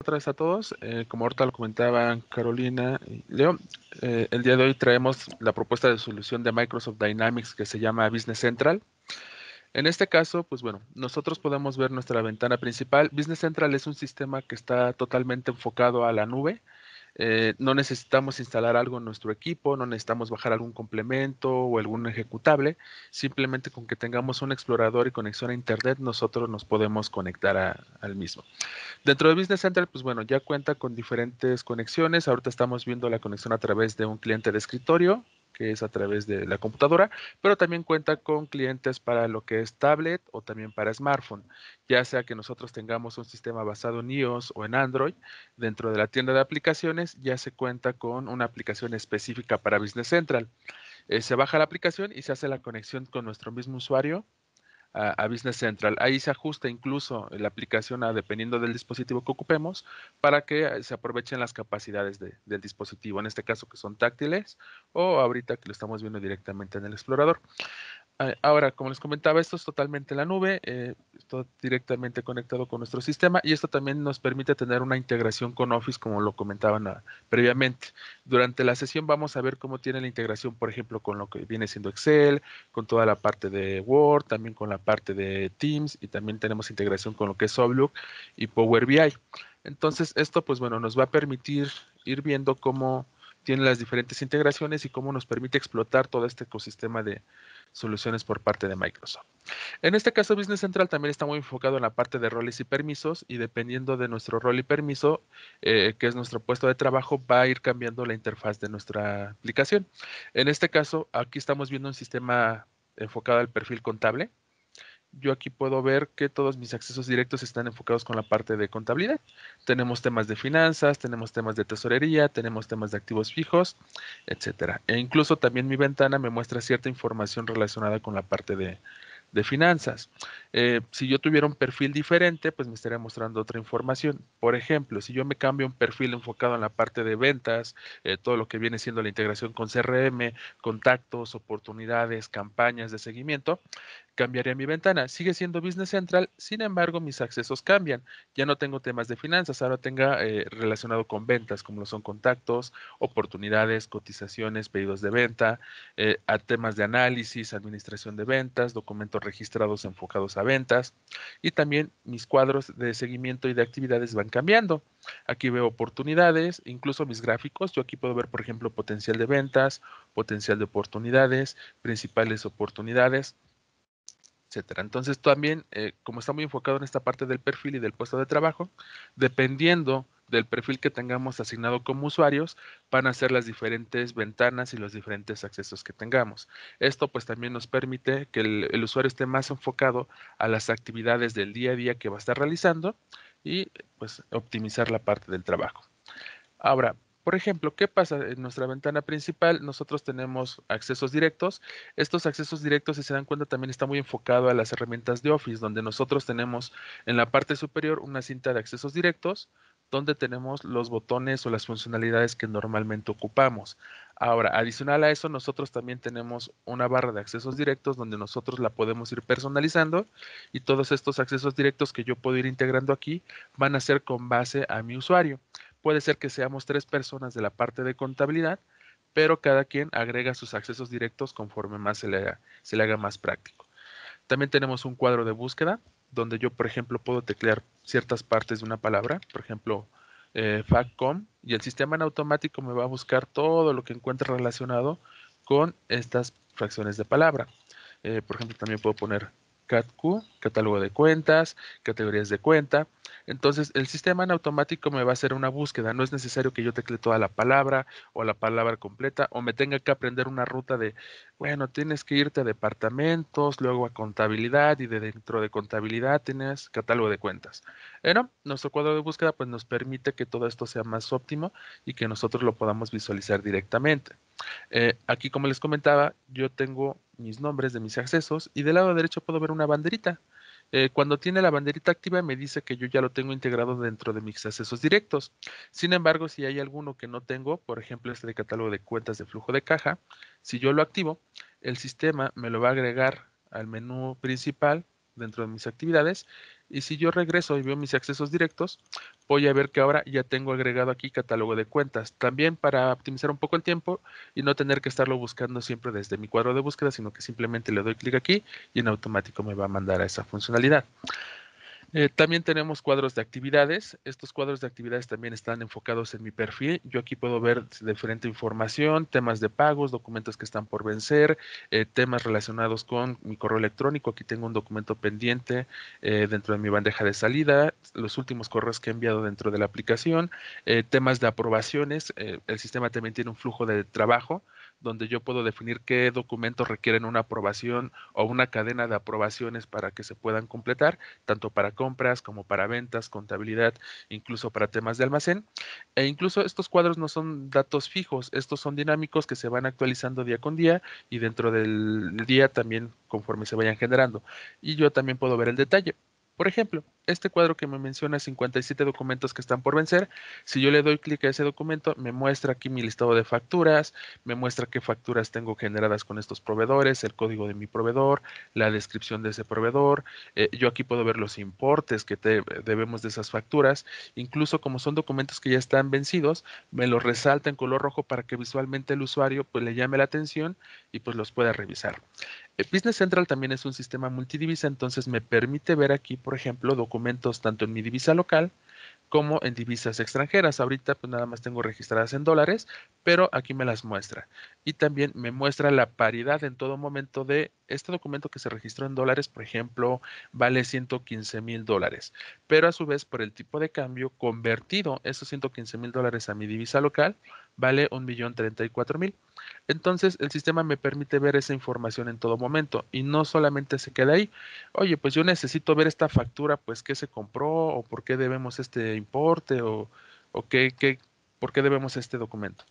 Otra a todos, eh, como ahorita lo comentaban Carolina y Leo, eh, el día de hoy traemos la propuesta de solución de Microsoft Dynamics que se llama Business Central. En este caso, pues bueno, nosotros podemos ver nuestra ventana principal. Business Central es un sistema que está totalmente enfocado a la nube. Eh, no necesitamos instalar algo en nuestro equipo, no necesitamos bajar algún complemento o algún ejecutable. Simplemente con que tengamos un explorador y conexión a Internet, nosotros nos podemos conectar al mismo. Dentro de Business Center, pues bueno, ya cuenta con diferentes conexiones. Ahorita estamos viendo la conexión a través de un cliente de escritorio, que es a través de la computadora, pero también cuenta con clientes para lo que es tablet o también para smartphone, ya sea que nosotros tengamos un sistema basado en iOS o en Android, dentro de la tienda de aplicaciones ya se cuenta con una aplicación específica para Business Central. Eh, se baja la aplicación y se hace la conexión con nuestro mismo usuario a, Business Central. Ahí se ajusta incluso la aplicación a, dependiendo del dispositivo que ocupemos para que eh, se aprovechen las capacidades del dispositivo, en este caso que son táctiles o ahorita que lo estamos viendo directamente en el explorador. Ah, ahora, como les comentaba, esto es totalmente la nube, eh, está directamente conectado con nuestro sistema y esto también nos permite tener una integración con Office, como lo comentaban ah, previamente. Durante la sesión vamos a ver cómo tiene la integración, por ejemplo, con lo que viene siendo Excel, con toda la parte de Word, también con la parte de Teams y también tenemos integración con lo que es Outlook y Power BI. Entonces, esto, pues bueno, nos va a permitir ir viendo cómo tiene las diferentes integraciones y cómo nos permite explotar todo este ecosistema de soluciones por parte de Microsoft. En este caso, Business Central también está muy enfocado en la parte de roles y permisos y dependiendo de nuestro rol y permiso, eh, que es nuestro puesto de trabajo, va a ir cambiando la interfaz de nuestra aplicación. En este caso, aquí estamos viendo un sistema enfocado al perfil contable, yo aquí puedo ver que todos mis accesos directos están enfocados con la parte de contabilidad. Tenemos temas de finanzas, tenemos temas de tesorería, tenemos temas de activos fijos, etcétera. E incluso también mi ventana me muestra cierta información relacionada con la parte de, finanzas. Eh, si yo tuviera un perfil diferente, pues me estaría mostrando otra información. Por ejemplo, si yo me cambio un perfil enfocado en la parte de ventas, eh, todo lo que viene siendo la integración con CRM, contactos, oportunidades, campañas de seguimiento, Cambiaría mi ventana. Sigue siendo Business Central, sin embargo, mis accesos cambian. Ya no tengo temas de finanzas, ahora tenga eh, relacionado con ventas, como lo son contactos, oportunidades, cotizaciones, pedidos de venta, eh, a temas de análisis, administración de ventas, documentos registrados enfocados a ventas. Y también mis cuadros de seguimiento y de actividades van cambiando. Aquí veo oportunidades, incluso mis gráficos. Yo aquí puedo ver, por ejemplo, potencial de ventas, potencial de oportunidades, principales oportunidades etcétera. Entonces también, eh, como está muy enfocado en esta parte del perfil y del puesto de trabajo, dependiendo del perfil que tengamos asignado como usuarios, van a ser las diferentes ventanas y los diferentes accesos que tengamos. Esto pues también nos permite que el, el usuario esté más enfocado a las actividades del día a día que va a estar realizando y pues optimizar la parte del trabajo. Ahora, por ejemplo, ¿qué pasa? En nuestra ventana principal nosotros tenemos accesos directos. Estos accesos directos, si se dan cuenta, también están muy enfocado a las herramientas de Office, donde nosotros tenemos en la parte superior una cinta de accesos directos, donde tenemos los botones o las funcionalidades que normalmente ocupamos. Ahora, adicional a eso, nosotros también tenemos una barra de accesos directos donde nosotros la podemos ir personalizando y todos estos accesos directos que yo puedo ir integrando aquí van a ser con base a mi usuario. Puede ser que seamos tres personas de la parte de contabilidad, pero cada quien agrega sus accesos directos conforme más se le haga, se le haga más práctico. También tenemos un cuadro de búsqueda donde yo, por ejemplo, puedo teclear ciertas partes de una palabra, por ejemplo, eh, FACCOM, y el sistema en automático me va a buscar todo lo que encuentre relacionado con estas fracciones de palabra. Eh, por ejemplo, también puedo poner CATQ, catálogo de cuentas, categorías de cuenta. Entonces, el sistema en automático me va a hacer una búsqueda. No es necesario que yo tecle toda la palabra o la palabra completa o me tenga que aprender una ruta de, bueno, tienes que irte a departamentos, luego a contabilidad y de dentro de contabilidad tienes catálogo de cuentas. Pero nuestro cuadro de búsqueda pues nos permite que todo esto sea más óptimo y que nosotros lo podamos visualizar directamente. Eh, aquí, como les comentaba, yo tengo mis nombres de mis accesos y del lado derecho puedo ver una banderita. Eh, cuando tiene la banderita activa me dice que yo ya lo tengo integrado dentro de mis accesos directos. Sin embargo, si hay alguno que no tengo, por ejemplo este de catálogo de cuentas de flujo de caja, si yo lo activo, el sistema me lo va a agregar al menú principal dentro de mis actividades y si yo regreso y veo mis accesos directos, voy a ver que ahora ya tengo agregado aquí catálogo de cuentas. También para optimizar un poco el tiempo y no tener que estarlo buscando siempre desde mi cuadro de búsqueda, sino que simplemente le doy clic aquí y en automático me va a mandar a esa funcionalidad. Eh, también tenemos cuadros de actividades. Estos cuadros de actividades también están enfocados en mi perfil. Yo aquí puedo ver diferente información, temas de pagos, documentos que están por vencer, eh, temas relacionados con mi correo electrónico. Aquí tengo un documento pendiente eh, dentro de mi bandeja de salida, los últimos correos que he enviado dentro de la aplicación, temas de aprobaciones. el sistema también tiene un flujo de trabajo donde yo puedo definir qué documentos requieren una aprobación o una cadena de aprobaciones para que se puedan completar, tanto para compras como para ventas, contabilidad, incluso para temas de almacén. E incluso estos cuadros no son datos fijos, estos son dinámicos que se van actualizando día con día y dentro del día también conforme se vayan generando. Y yo también puedo ver el detalle. Por ejemplo, este cuadro que me menciona 57 documentos que están por vencer, si yo le doy clic a ese documento, me muestra aquí mi listado de facturas, me muestra qué facturas tengo generadas con estos proveedores, el código de mi proveedor, la descripción de ese proveedor, eh, yo aquí puedo ver los importes que debemos de esas facturas, incluso como son documentos que ya están vencidos, me los resalta en color rojo para que visualmente el usuario pues, le llame la atención y pues los pueda revisar. Business Central también es un sistema multidivisa, entonces me permite ver aquí, por ejemplo, documentos tanto en mi divisa local como en divisas extranjeras. Ahorita pues nada más tengo registradas en dólares, pero aquí me las muestra. Y también me muestra la paridad en todo momento de este documento que se registró en dólares, por ejemplo, vale 115 mil dólares. Pero a su vez, por el tipo de cambio convertido, esos 115 mil dólares a mi divisa local, vale millón mil. Entonces, el sistema me permite ver esa información en todo momento y no solamente se queda ahí. Oye, pues yo necesito ver esta factura, pues qué se compró o por qué debemos este importe o, qué, por qué debemos este documento.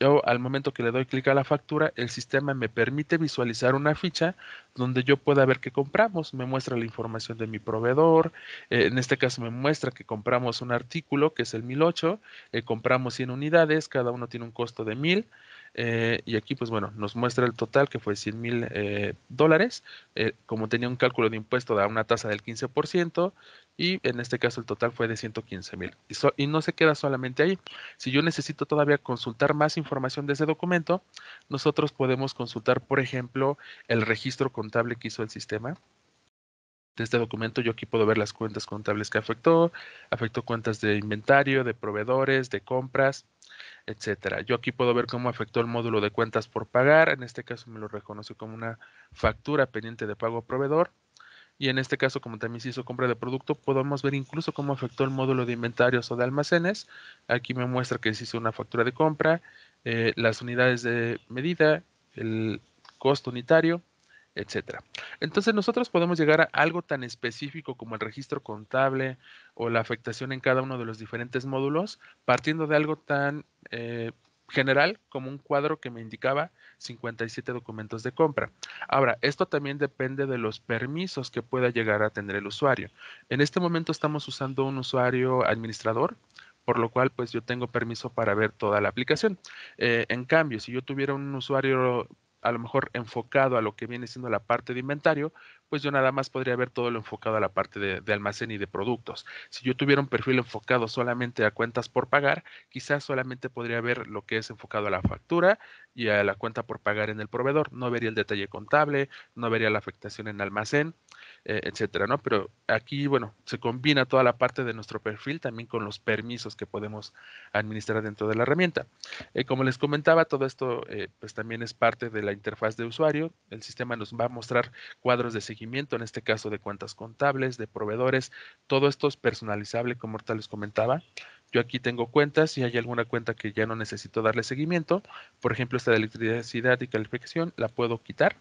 Yo al momento que le doy clic a la factura, el sistema me permite visualizar una ficha donde yo pueda ver qué compramos. Me muestra la información de mi proveedor. Eh, en este caso me muestra que compramos un artículo que es el 1008. Eh, compramos 100 unidades, cada uno tiene un costo de 1000. Eh, y aquí, pues bueno, nos muestra el total que fue 100 mil eh, dólares. Eh, como tenía un cálculo de impuesto, da una tasa del 15%. Y en este caso el total fue de 115 mil. y, no se queda solamente ahí. Si yo necesito todavía consultar más información de ese documento, nosotros podemos consultar, por ejemplo, el registro contable que hizo el sistema. De este documento yo aquí puedo ver las cuentas contables que afectó, afectó cuentas de inventario, de proveedores, de compras, etcétera. Yo aquí puedo ver cómo afectó el módulo de cuentas por pagar, en este caso me lo reconoce como una factura pendiente de pago proveedor, y en este caso, como también se hizo compra de producto, podemos ver incluso cómo afectó el módulo de inventarios o de almacenes. Aquí me muestra que se hizo una factura de compra, eh, las unidades de medida, el costo unitario, etcétera. Entonces nosotros podemos llegar a algo tan específico como el registro contable o la afectación en cada uno de los diferentes módulos, partiendo de algo tan eh, general como un cuadro que me indicaba 57 documentos de compra. Ahora, esto también depende de los permisos que pueda llegar a tener el usuario. En este momento estamos usando un usuario administrador, por lo cual pues yo tengo permiso para ver toda la aplicación. Eh, en cambio, si yo tuviera un usuario a lo mejor enfocado a lo que viene siendo la parte de inventario, pues yo nada más podría ver todo lo enfocado a la parte de, de, almacén y de productos. Si yo tuviera un perfil enfocado solamente a cuentas por pagar, quizás solamente podría ver lo que es enfocado a la factura y a la cuenta por pagar en el proveedor. No vería el detalle contable, no vería la afectación en almacén eh, etcétera, ¿no? Pero aquí, bueno, se combina toda la parte de nuestro perfil también con los permisos que podemos administrar dentro de la herramienta. Eh, como les comentaba, todo esto eh, pues también es parte de la interfaz de usuario. El sistema nos va a mostrar cuadros de seguimiento, en este caso de cuentas contables, de proveedores, todo esto es personalizable, como tal les comentaba. Yo aquí tengo cuentas, y hay alguna cuenta que ya no necesito darle seguimiento, por ejemplo, esta de electricidad y calificación, la puedo quitar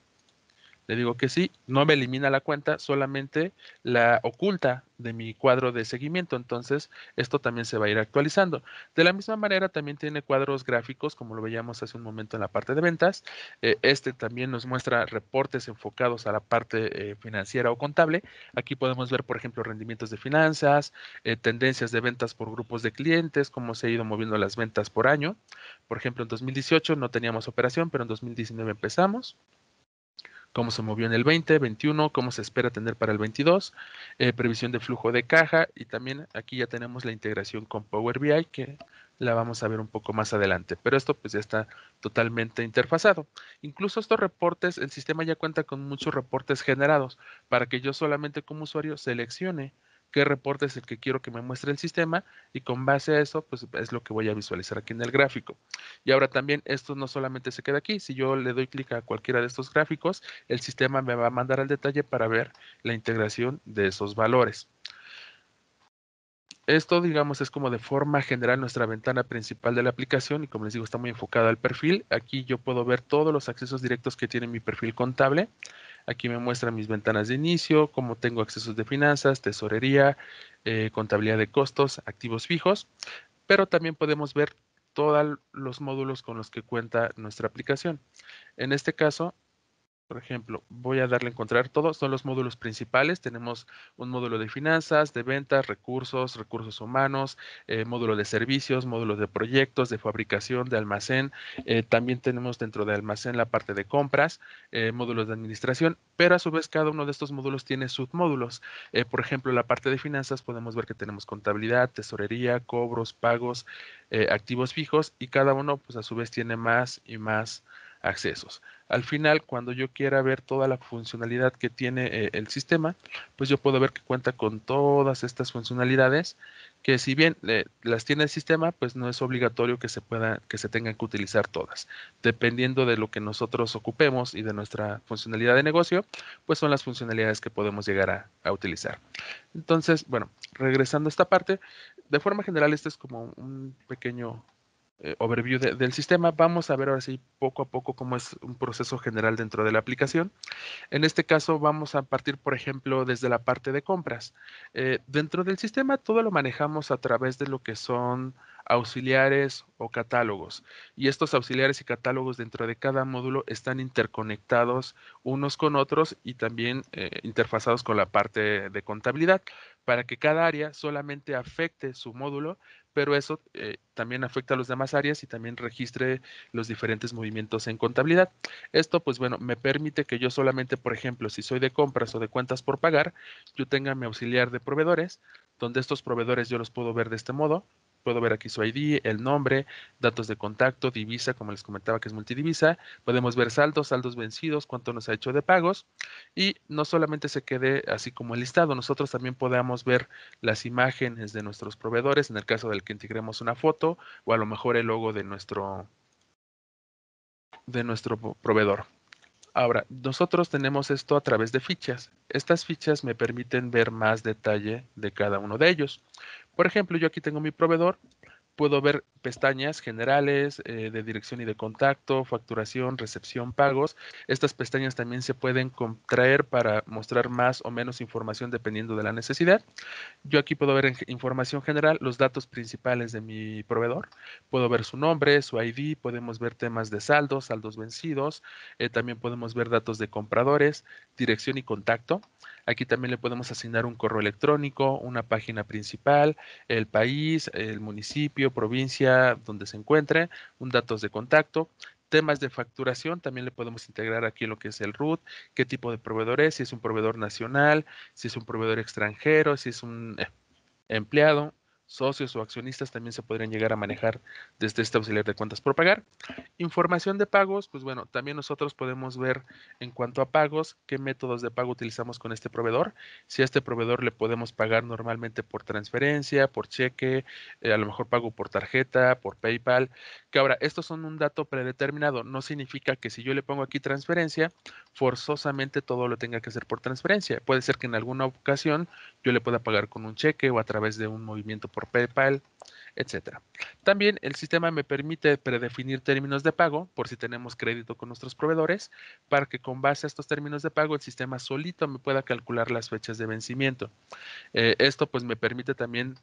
le digo que sí, no me elimina la cuenta, solamente la oculta de mi cuadro de seguimiento. Entonces, esto también se va a ir actualizando. De la misma manera, también tiene cuadros gráficos, como lo veíamos hace un momento en la parte de ventas. Eh, este también nos muestra reportes enfocados a la parte eh, financiera o contable. Aquí podemos ver, por ejemplo, rendimientos de finanzas, eh, tendencias de ventas por grupos de clientes, cómo se ha ido moviendo las ventas por año. Por ejemplo, en 2018 no teníamos operación, pero en 2019 empezamos cómo se movió en el 20, 21, cómo se espera tener para el 22, eh, previsión de flujo de caja y también aquí ya tenemos la integración con Power BI que la vamos a ver un poco más adelante, pero esto pues ya está totalmente interfazado. Incluso estos reportes, el sistema ya cuenta con muchos reportes generados para que yo solamente como usuario seleccione qué reporte es el que quiero que me muestre el sistema y con base a eso, pues es lo que voy a visualizar aquí en el gráfico. Y ahora también esto no solamente se queda aquí, si yo le doy clic a cualquiera de estos gráficos, el sistema me va a mandar al detalle para ver la integración de esos valores. Esto, digamos, es como de forma general nuestra ventana principal de la aplicación y como les digo, está muy enfocada al perfil. Aquí yo puedo ver todos los accesos directos que tiene mi perfil contable Aquí me muestra mis ventanas de inicio, cómo tengo accesos de finanzas, tesorería, eh, contabilidad de costos, activos fijos, pero también podemos ver todos los módulos con los que cuenta nuestra aplicación. En este caso, por ejemplo, voy a darle a encontrar todos, son los módulos principales. Tenemos un módulo de finanzas, de ventas, recursos, recursos humanos, eh, módulo de servicios, módulos de proyectos, de fabricación, de almacén. Eh, también tenemos dentro de almacén la parte de compras, eh, módulos de administración, pero a su vez cada uno de estos módulos tiene submódulos. por ejemplo, la parte de finanzas podemos ver que tenemos contabilidad, tesorería, cobros, pagos, activos fijos y cada uno pues a su vez tiene más y más accesos al final cuando yo quiera ver toda la funcionalidad que tiene eh, el sistema, pues yo puedo ver que cuenta con todas estas funcionalidades que si bien eh, las tiene el sistema, pues no es obligatorio que se pueda que se tengan que utilizar todas. Dependiendo de lo que nosotros ocupemos y de nuestra funcionalidad de negocio, pues son las funcionalidades que podemos llegar a, a utilizar. Entonces, bueno, regresando a esta parte, de forma general este es como un pequeño eh, overview del sistema, vamos a ver ahora sí poco a poco cómo es un proceso general dentro de la aplicación. En este caso vamos a partir, por ejemplo, desde la parte de compras. Eh, dentro del sistema todo lo manejamos a través de lo que son auxiliares o catálogos. Y estos auxiliares y catálogos dentro de cada módulo están interconectados unos con otros y también eh, interfazados con la parte de contabilidad para que cada área solamente afecte su módulo, pero eso eh, también afecta a las demás áreas y también registre los diferentes movimientos en contabilidad. Esto, pues bueno, me permite que yo solamente, por ejemplo, si soy de compras o de cuentas por pagar, yo tenga mi auxiliar de proveedores, donde estos proveedores yo los puedo ver de este modo, puedo ver aquí su ID, el nombre, datos de contacto, divisa, como les comentaba que es multidivisa. Podemos ver saldos, saldos vencidos, cuánto nos ha hecho de pagos. Y no solamente se quede así como el listado, nosotros también podemos ver las imágenes de nuestros proveedores, en el caso del que integremos una foto o a lo mejor el logo de nuestro, de nuestro proveedor. Ahora, nosotros tenemos esto a través de fichas. Estas fichas me permiten ver más detalle de cada uno de ellos. Por ejemplo, yo aquí tengo mi proveedor, puedo ver pestañas generales eh, de dirección y de contacto, facturación, recepción, pagos. Estas pestañas también se pueden contraer para mostrar más o menos información dependiendo de la necesidad. Yo aquí puedo ver en información general los datos principales de mi proveedor. Puedo ver su nombre, su ID, podemos ver temas de saldos, saldos vencidos, eh, también podemos ver datos de compradores, dirección y contacto. Aquí también le podemos asignar un correo electrónico, una página principal, el país, el municipio, provincia donde se encuentre, un datos de contacto temas de facturación, también le podemos integrar aquí lo que es el RUT, qué tipo de proveedor es, si es un proveedor nacional, si es un proveedor extranjero, si es un eh, empleado, socios o accionistas también se podrían llegar a manejar desde este auxiliar de cuentas por pagar. Información de pagos, pues bueno, también nosotros podemos ver en cuanto a pagos, qué métodos de pago utilizamos con este proveedor. Si a este proveedor le podemos pagar normalmente por transferencia, por cheque, eh, a lo mejor pago por tarjeta, por PayPal, que ahora estos son un dato predeterminado, no significa que si yo le pongo aquí transferencia, forzosamente todo lo tenga que hacer por transferencia. Puede ser que en alguna ocasión yo le pueda pagar con un cheque o a través de un movimiento por PayPal, etcétera. También el sistema me permite predefinir términos de pago por si tenemos crédito con nuestros proveedores, para que con base a estos términos de pago el sistema solito me pueda calcular las fechas de vencimiento. Eh, esto pues me permite también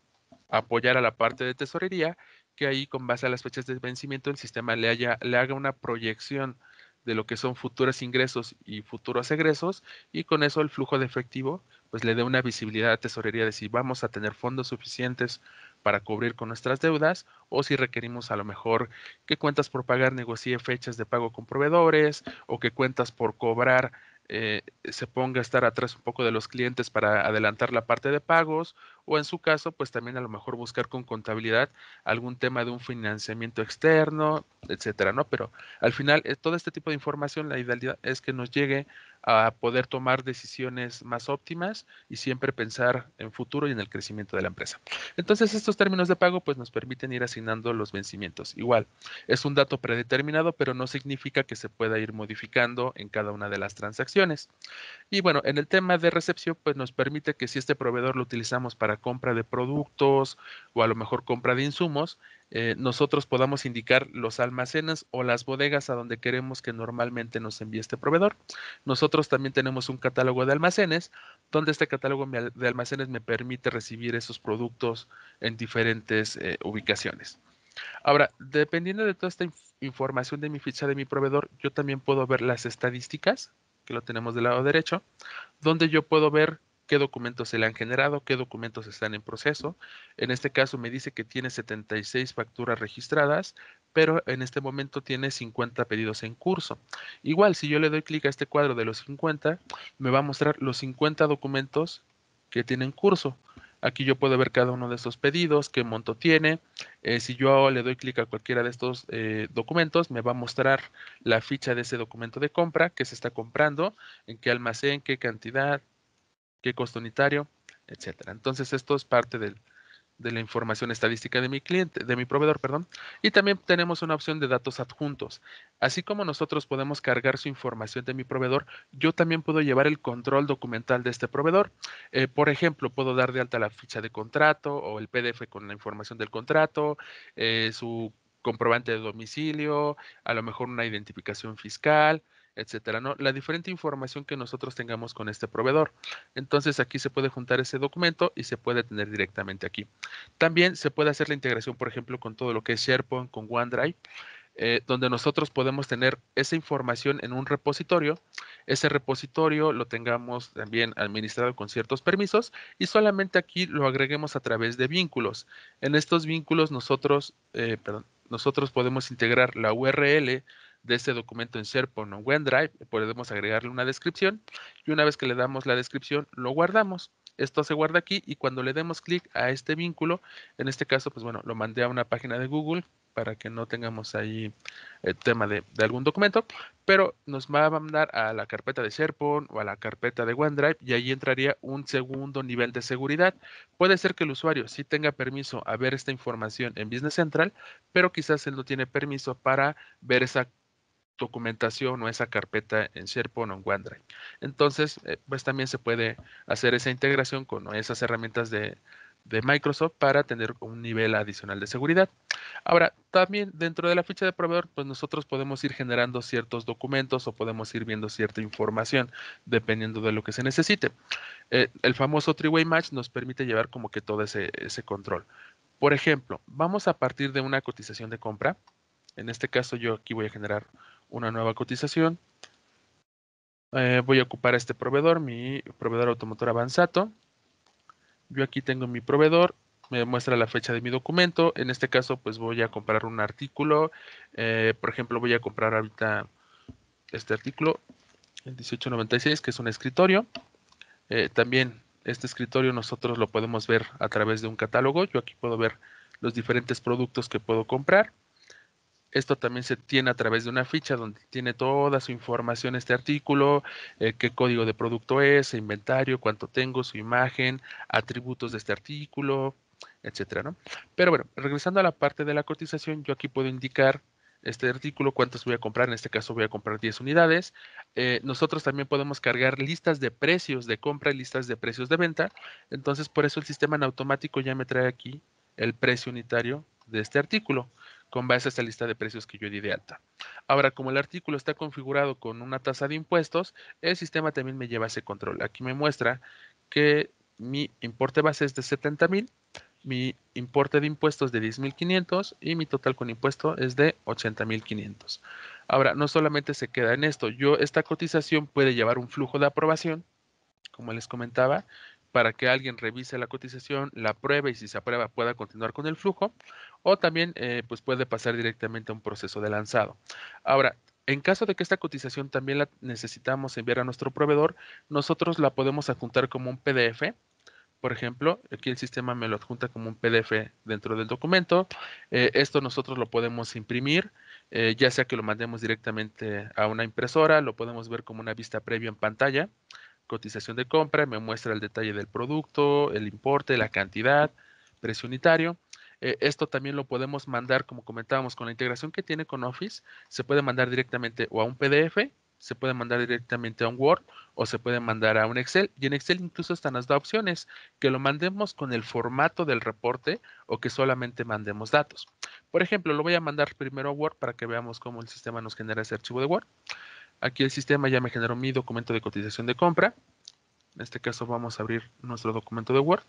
apoyar a la parte de tesorería, que ahí con base a las fechas de vencimiento el sistema le, haya, le haga una proyección de lo que son futuros ingresos y futuros egresos y con eso el flujo de efectivo pues le dé una visibilidad a tesorería de si vamos a tener fondos suficientes para cubrir con nuestras deudas o si requerimos a lo mejor que cuentas por pagar negocie fechas de pago con proveedores o que cuentas por cobrar eh, se ponga a estar atrás un poco de los clientes para adelantar la parte de pagos o en su caso pues también a lo mejor buscar con contabilidad algún tema de un financiamiento externo etcétera no pero al final eh, todo este tipo de información la idealidad es que nos llegue a poder tomar decisiones más óptimas y siempre pensar en futuro y en el crecimiento de la empresa. Entonces, estos términos de pago pues nos permiten ir asignando los vencimientos. Igual, es un dato predeterminado, pero no significa que se pueda ir modificando en cada una de las transacciones. Y bueno, en el tema de recepción pues nos permite que si este proveedor lo utilizamos para compra de productos o a lo mejor compra de insumos, eh, nosotros podamos indicar los almacenes o las bodegas a donde queremos que normalmente nos envíe este proveedor. Nosotros también tenemos un catálogo de almacenes, donde este catálogo de almacenes me permite recibir esos productos en diferentes eh, ubicaciones. Ahora, dependiendo de toda esta información de mi ficha de mi proveedor, yo también puedo ver las estadísticas, que lo tenemos del lado derecho, donde yo puedo ver qué documentos se le han generado, qué documentos están en proceso. En este caso me dice que tiene 76 facturas registradas, pero en este momento tiene 50 pedidos en curso. Igual, si yo le doy clic a este cuadro de los 50, me va a mostrar los 50 documentos que tienen curso. Aquí yo puedo ver cada uno de esos pedidos, qué monto tiene. Eh, si yo le doy clic a cualquiera de estos eh, documentos, me va a mostrar la ficha de ese documento de compra, que se está comprando, en qué almacén, qué cantidad, qué costo unitario, etcétera. Entonces, esto es parte de la información estadística de mi cliente, de mi proveedor, perdón. Y también tenemos una opción de datos adjuntos. Así como nosotros podemos cargar su información de mi proveedor, yo también puedo llevar el control documental de este proveedor. Eh, por ejemplo, puedo dar de alta la ficha de contrato o el PDF con la información del contrato, eh, su comprobante de domicilio, a lo mejor una identificación fiscal, etcétera, ¿no? La diferente información que nosotros tengamos con este proveedor. Entonces aquí se puede juntar ese documento y se puede tener directamente aquí. También se puede hacer la integración, por ejemplo, con todo lo que es SharePoint, con OneDrive, eh, donde nosotros podemos tener esa información en un repositorio. Ese repositorio lo tengamos también administrado con ciertos permisos y solamente aquí lo agreguemos a través de vínculos. En estos vínculos nosotros, eh, perdón, nosotros podemos integrar la URL de este documento en SharePoint o OneDrive, podemos agregarle una descripción y una vez que le damos la descripción lo guardamos. Esto se guarda aquí y cuando le demos clic a este vínculo, en este caso, pues bueno, lo mandé a una página de Google para que no tengamos ahí el eh, tema de, algún documento, pero nos va a mandar a la carpeta de SharePoint o a la carpeta de OneDrive y ahí entraría un segundo nivel de seguridad. Puede ser que el usuario sí tenga permiso a ver esta información en Business Central, pero quizás él no tiene permiso para ver esa documentación o esa carpeta en SharePoint o en OneDrive. Entonces, eh, pues también se puede hacer esa integración con esas herramientas de, Microsoft para tener un nivel adicional de seguridad. Ahora, también dentro de la ficha de proveedor, pues nosotros podemos ir generando ciertos documentos o podemos ir viendo cierta información dependiendo de lo que se necesite. Eh, el famoso three-way match nos permite llevar como que todo ese control. Por ejemplo, vamos a partir de una cotización de compra. En este caso, yo aquí voy a generar una nueva cotización. Eh, voy a ocupar este proveedor, mi proveedor automotor avanzato. Yo aquí tengo mi proveedor, me muestra la fecha de mi documento. En este caso, pues voy a comprar un artículo. Eh, por ejemplo, voy a comprar ahorita este artículo, el 1896, que es un escritorio. Eh, también este escritorio nosotros lo podemos ver a través de un catálogo. Yo aquí puedo ver los diferentes productos que puedo comprar. Esto también se tiene a través de una ficha donde tiene toda su información, este artículo, eh, qué código de producto es, inventario, cuánto tengo, su imagen, atributos de este artículo, etcétera, ¿no? Pero bueno, regresando a la parte de la cotización, yo aquí puedo indicar este artículo, cuántos voy a comprar, en este caso voy a comprar 10 unidades. Eh, nosotros también podemos cargar listas de precios de compra y listas de precios de venta. Entonces, por eso el sistema en automático ya me trae aquí el precio unitario de este artículo con base a esta lista de precios que yo di de alta. Ahora, como el artículo está configurado con una tasa de impuestos, el sistema también me lleva ese control. Aquí me muestra que mi importe base es de 70.000, mi importe de impuestos de 10.500 y mi total con impuesto es de 80.500. Ahora, no solamente se queda en esto, yo esta cotización puede llevar un flujo de aprobación, como les comentaba, para que alguien revise la cotización, la apruebe y si se aprueba pueda continuar con el flujo o también eh, pues puede pasar directamente a un proceso de lanzado. Ahora, en caso de que esta cotización también la necesitamos enviar a nuestro proveedor, nosotros la podemos adjuntar como un PDF. Por ejemplo, aquí el sistema me lo adjunta como un PDF dentro del documento. Eh, esto nosotros lo podemos imprimir, eh, ya sea que lo mandemos directamente a una impresora, lo podemos ver como una vista previa en pantalla cotización de compra, me muestra el detalle del producto, el importe, la cantidad, precio unitario. Eh, esto también lo podemos mandar, como comentábamos, con la integración que tiene con Office, se puede mandar directamente o a un PDF, se puede mandar directamente a un Word o se puede mandar a un Excel. Y en Excel incluso están las dos opciones, que lo mandemos con el formato del reporte o que solamente mandemos datos. Por ejemplo, lo voy a mandar primero a Word para que veamos cómo el sistema nos genera ese archivo de Word. Aquí el sistema ya me generó mi documento de cotización de compra. En este caso vamos a abrir nuestro documento de Word.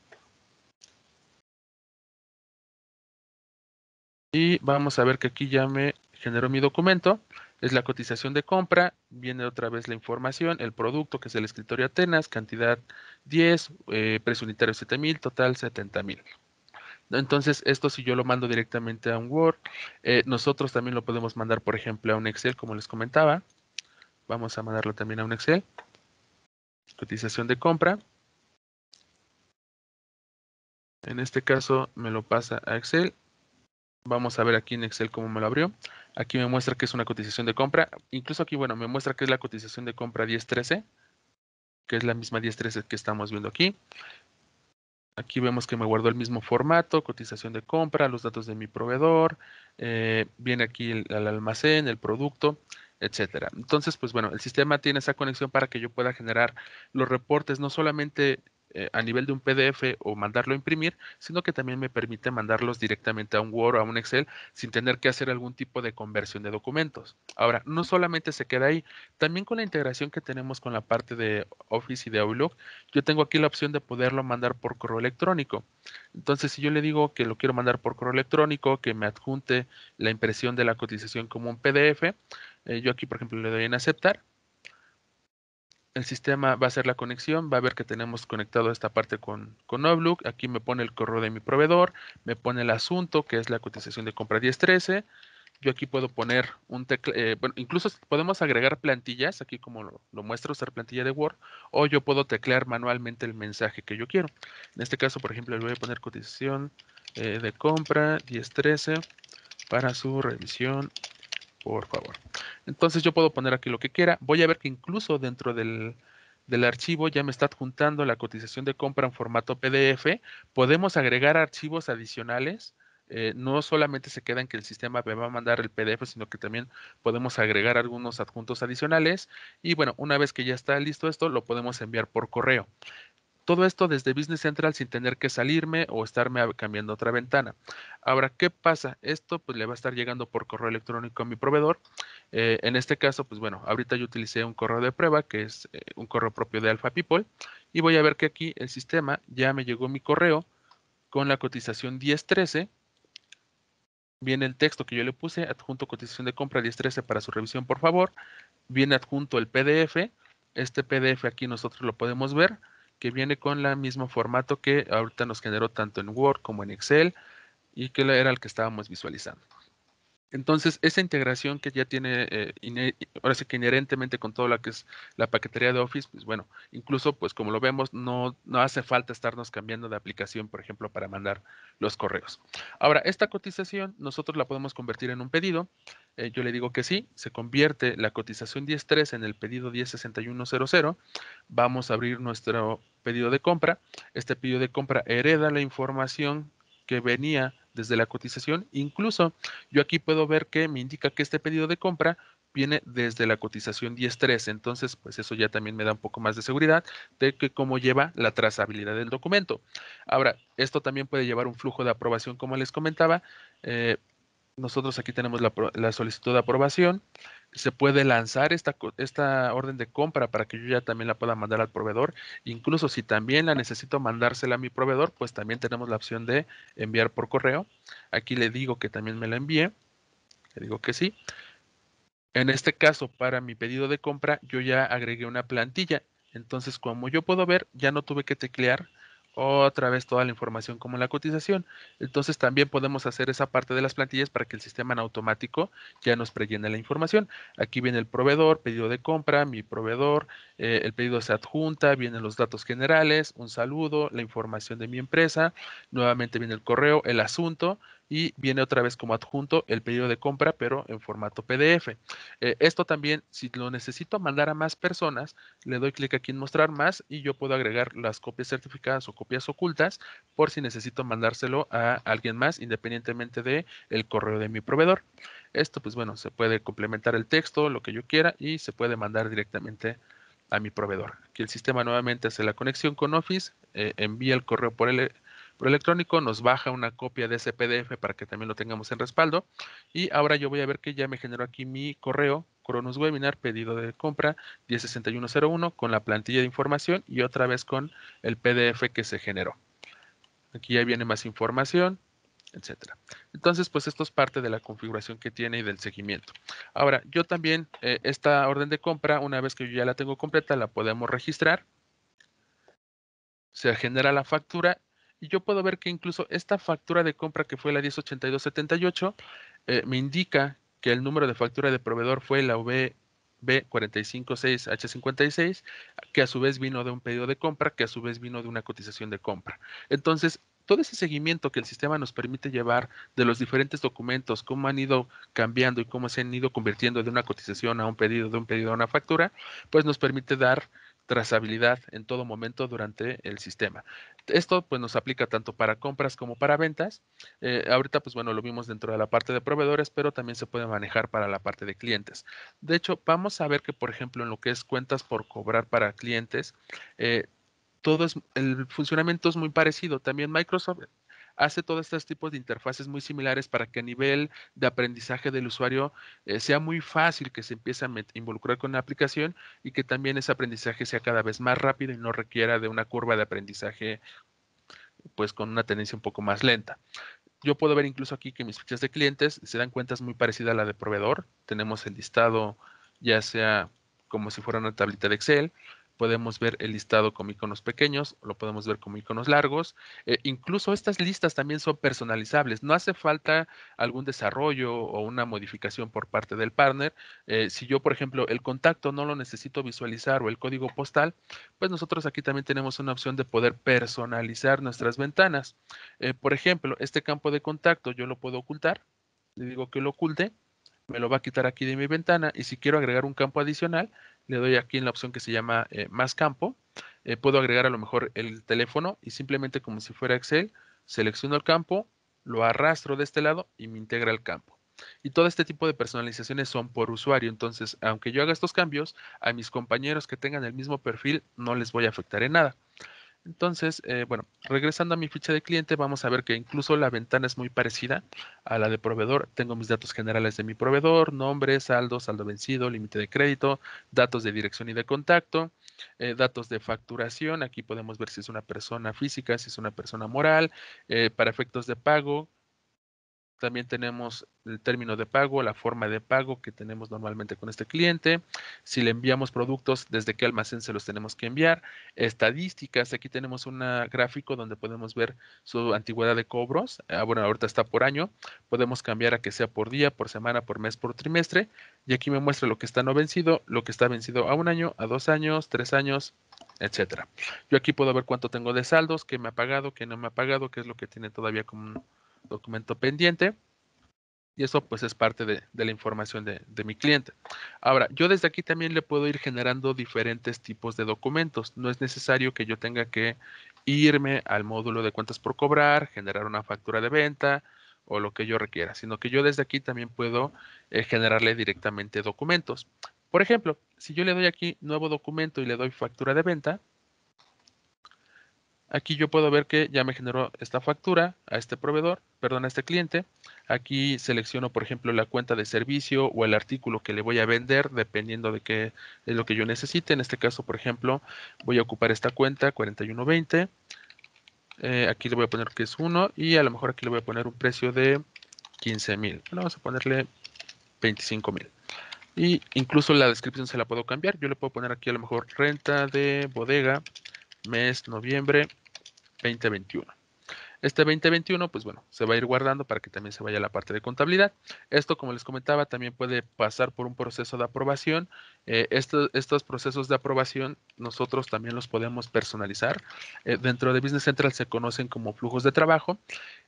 Y vamos a ver que aquí ya me generó mi documento. Es la cotización de compra. Viene otra vez la información, el producto que es el escritorio Atenas, cantidad 10, eh, precio unitario 7000, total 70000. Entonces, esto si yo lo mando directamente a un Word, eh, nosotros también lo podemos mandar, por ejemplo, a un Excel, como les comentaba. Vamos a mandarlo también a un Excel. Cotización de compra. En este caso me lo pasa a Excel. Vamos a ver aquí en Excel cómo me lo abrió. Aquí me muestra que es una cotización de compra. Incluso aquí, bueno, me muestra que es la cotización de compra 1013, que es la misma 1013 que estamos viendo aquí. Aquí vemos que me guardó el mismo formato, cotización de compra, los datos de mi proveedor, eh, viene aquí el, el almacén, el producto etcétera. Entonces, pues bueno, el sistema tiene esa conexión para que yo pueda generar los reportes no solamente eh, a nivel de un PDF o mandarlo a imprimir, sino que también me permite mandarlos directamente a un Word o a un Excel sin tener que hacer algún tipo de conversión de documentos. Ahora, no solamente se queda ahí, también con la integración que tenemos con la parte de Office y de Outlook, yo tengo aquí la opción de poderlo mandar por correo electrónico. Entonces, si yo le digo que lo quiero mandar por correo electrónico, que me adjunte la impresión de la cotización como un PDF, eh, yo aquí, por ejemplo, le doy en aceptar. El sistema va a hacer la conexión, va a ver que tenemos conectado esta parte con, con Aquí me pone el correo de mi proveedor, me pone el asunto, que es la cotización de compra 1013. Yo aquí puedo poner un teclado, eh, bueno, incluso podemos agregar plantillas, aquí como lo, muestro, usar plantilla de Word, o yo puedo teclear manualmente el mensaje que yo quiero. En este caso, por ejemplo, le voy a poner cotización eh, de compra 1013 para su revisión por favor. Entonces yo puedo poner aquí lo que quiera. Voy a ver que incluso dentro del, del archivo ya me está adjuntando la cotización de compra en formato PDF. Podemos agregar archivos adicionales. Eh, no solamente se queda en que el sistema me va a mandar el PDF, sino que también podemos agregar algunos adjuntos adicionales. Y bueno, una vez que ya está listo esto, lo podemos enviar por correo. Todo esto desde Business Central sin tener que salirme o estarme cambiando otra ventana. Ahora, ¿qué pasa? Esto pues le va a estar llegando por correo electrónico a mi proveedor. Eh, en este caso, pues bueno, ahorita yo utilicé un correo de prueba que es eh, un correo propio de Alpha People y voy a ver que aquí el sistema ya me llegó mi correo con la cotización 1013 viene el texto que yo le puse, adjunto cotización de compra 1013 para su revisión, por favor. Viene adjunto el PDF. Este PDF aquí nosotros lo podemos ver que viene con el mismo formato que ahorita nos generó tanto en Word como en Excel y que era el que estábamos visualizando. Entonces, esa integración que ya tiene, eh, ahora sí que inherentemente con todo lo que es la paquetería de Office, pues bueno, incluso pues como lo vemos, no, no hace falta estarnos cambiando de aplicación, por ejemplo, para mandar los correos. Ahora, esta cotización nosotros la podemos convertir en un pedido. Eh, yo le digo que sí, se convierte la cotización 10.3 en el pedido 106100. Vamos a abrir nuestro pedido de compra. Este pedido de compra hereda la información que venía desde la cotización. Incluso yo aquí puedo ver que me indica que este pedido de compra viene desde la cotización 10.3. Entonces, pues eso ya también me da un poco más de seguridad de que cómo lleva la trazabilidad del documento. Ahora, esto también puede llevar un flujo de aprobación, como les comentaba. Eh, nosotros aquí tenemos la solicitud de aprobación se puede lanzar esta, esta orden de compra para que yo ya también la pueda mandar al proveedor. Incluso si también la necesito mandársela a mi proveedor, pues también tenemos la opción de enviar por correo. Aquí le digo que también me la envíe. Le digo que sí. En este caso, para mi pedido de compra, yo ya agregué una plantilla. Entonces, como yo puedo ver, ya no tuve que teclear otra vez toda la información como la cotización. Entonces también podemos hacer esa parte de las plantillas para que el sistema en automático ya nos prellene la información. Aquí viene el proveedor, pedido de compra, mi proveedor, eh, el pedido se adjunta, vienen los datos generales, un saludo, la información de mi empresa, nuevamente viene el correo, el asunto, y viene otra vez como adjunto el pedido de compra, pero en formato PDF. Eh, esto también, si lo necesito mandar a más personas, le doy clic aquí en mostrar más y yo puedo agregar las copias certificadas o copias ocultas por si necesito mandárselo a alguien más, independientemente del el correo de mi proveedor. Esto, pues bueno, se puede complementar el texto, lo que yo quiera, y se puede mandar directamente a mi proveedor. Aquí el sistema nuevamente hace la conexión con Office, eh, envía el correo por el electrónico, nos baja una copia de ese PDF para que también lo tengamos en respaldo. Y ahora yo voy a ver que ya me generó aquí mi correo, Cronus Webinar, pedido de compra 106101 con la plantilla de información y otra vez con el PDF que se generó. Aquí ya viene más información, etcétera. Entonces, pues esto es parte de la configuración que tiene y del seguimiento. Ahora, yo también, eh, esta orden de compra, una vez que yo ya la tengo completa, la podemos registrar. Se genera la factura y yo puedo ver que incluso esta factura de compra que fue la 108278 eh, me indica que el número de factura de proveedor fue la V 456 h 56 que a su vez vino de un pedido de compra, que a su vez vino de una cotización de compra. Entonces, todo ese seguimiento que el sistema nos permite llevar de los diferentes documentos, cómo han ido cambiando y cómo se han ido convirtiendo de una cotización a un pedido, de un pedido a una factura, pues nos permite dar trazabilidad en todo momento durante el sistema. Esto pues nos aplica tanto para compras como para ventas. Eh, ahorita pues bueno, lo vimos dentro de la parte de proveedores, pero también se puede manejar para la parte de clientes. De hecho, vamos a ver que por ejemplo en lo que es cuentas por cobrar para clientes, eh, todo el funcionamiento es muy parecido. También Microsoft hace todos estos tipos de interfaces muy similares para que a nivel de aprendizaje del usuario eh, sea muy fácil que se empiece a involucrar con la aplicación y que también ese aprendizaje sea cada vez más rápido y no requiera de una curva de aprendizaje pues con una tendencia un poco más lenta yo puedo ver incluso aquí que mis fichas de clientes se dan cuentas muy parecida a la de proveedor. Tenemos el listado ya sea como si fuera una tablita de Excel podemos ver el listado con iconos pequeños, lo podemos ver como iconos largos. Eh, incluso estas listas también son personalizables. No hace falta algún desarrollo o una modificación por parte del partner. Eh, si yo, por ejemplo, el contacto no lo necesito visualizar o el código postal, pues nosotros aquí también tenemos una opción de poder personalizar nuestras ventanas. Eh, por ejemplo, este campo de contacto yo lo puedo ocultar. Le digo que lo oculte me lo va a quitar aquí de mi ventana y si quiero agregar un campo adicional, le doy aquí en la opción que se llama eh, más campo, eh, puedo agregar a lo mejor el teléfono y simplemente como si fuera Excel, selecciono el campo, lo arrastro de este lado y me integra el campo. Y todo este tipo de personalizaciones son por usuario, entonces aunque yo haga estos cambios, a mis compañeros que tengan el mismo perfil no les voy a afectar en nada. Entonces, eh, bueno, regresando a mi ficha de cliente, vamos a ver que incluso la ventana es muy parecida a la de proveedor. Tengo mis datos generales de mi proveedor, nombre, saldo, saldo vencido, límite de crédito, datos de dirección y de contacto, eh, datos de facturación. Aquí podemos ver si es una persona física, si es una persona moral, eh, para efectos de pago, también tenemos el término de pago, la forma de pago que tenemos normalmente con este cliente. Si le enviamos productos, desde qué almacén se los tenemos que enviar. Estadísticas, aquí tenemos un gráfico donde podemos ver su antigüedad de cobros. Ah, bueno, ahorita está por año. Podemos cambiar a que sea por día, por semana, por mes, por trimestre. Y aquí me muestra lo que está no vencido, lo que está vencido a un año, a dos años, tres años, etcétera. Yo aquí puedo ver cuánto tengo de saldos, qué me ha pagado, qué no me ha pagado, qué es lo que tiene todavía como documento pendiente. Y eso pues es parte de, la información de, mi cliente. Ahora, yo desde aquí también le puedo ir generando diferentes tipos de documentos. No es necesario que yo tenga que irme al módulo de cuentas por cobrar, generar una factura de venta o lo que yo requiera, sino que yo desde aquí también puedo eh, generarle directamente documentos. Por ejemplo, si yo le doy aquí nuevo documento y le doy factura de venta, Aquí yo puedo ver que ya me generó esta factura a este proveedor, perdón, a este cliente. Aquí selecciono, por ejemplo, la cuenta de servicio o el artículo que le voy a vender, dependiendo de qué es lo que yo necesite. En este caso, por ejemplo, voy a ocupar esta cuenta 4120. Eh, aquí le voy a poner que es 1 y a lo mejor aquí le voy a poner un precio de 15.000. vamos a ponerle 25.000. Y incluso la descripción se la puedo cambiar. Yo le puedo poner aquí a lo mejor renta de bodega, mes, noviembre 2021. Este 2021, pues bueno, se va a ir guardando para que también se vaya la parte de contabilidad. Esto, como les comentaba, también puede pasar por un proceso de aprobación. Eh, estos procesos de aprobación nosotros también los podemos personalizar. Eh, dentro de Business Central se conocen como flujos de trabajo.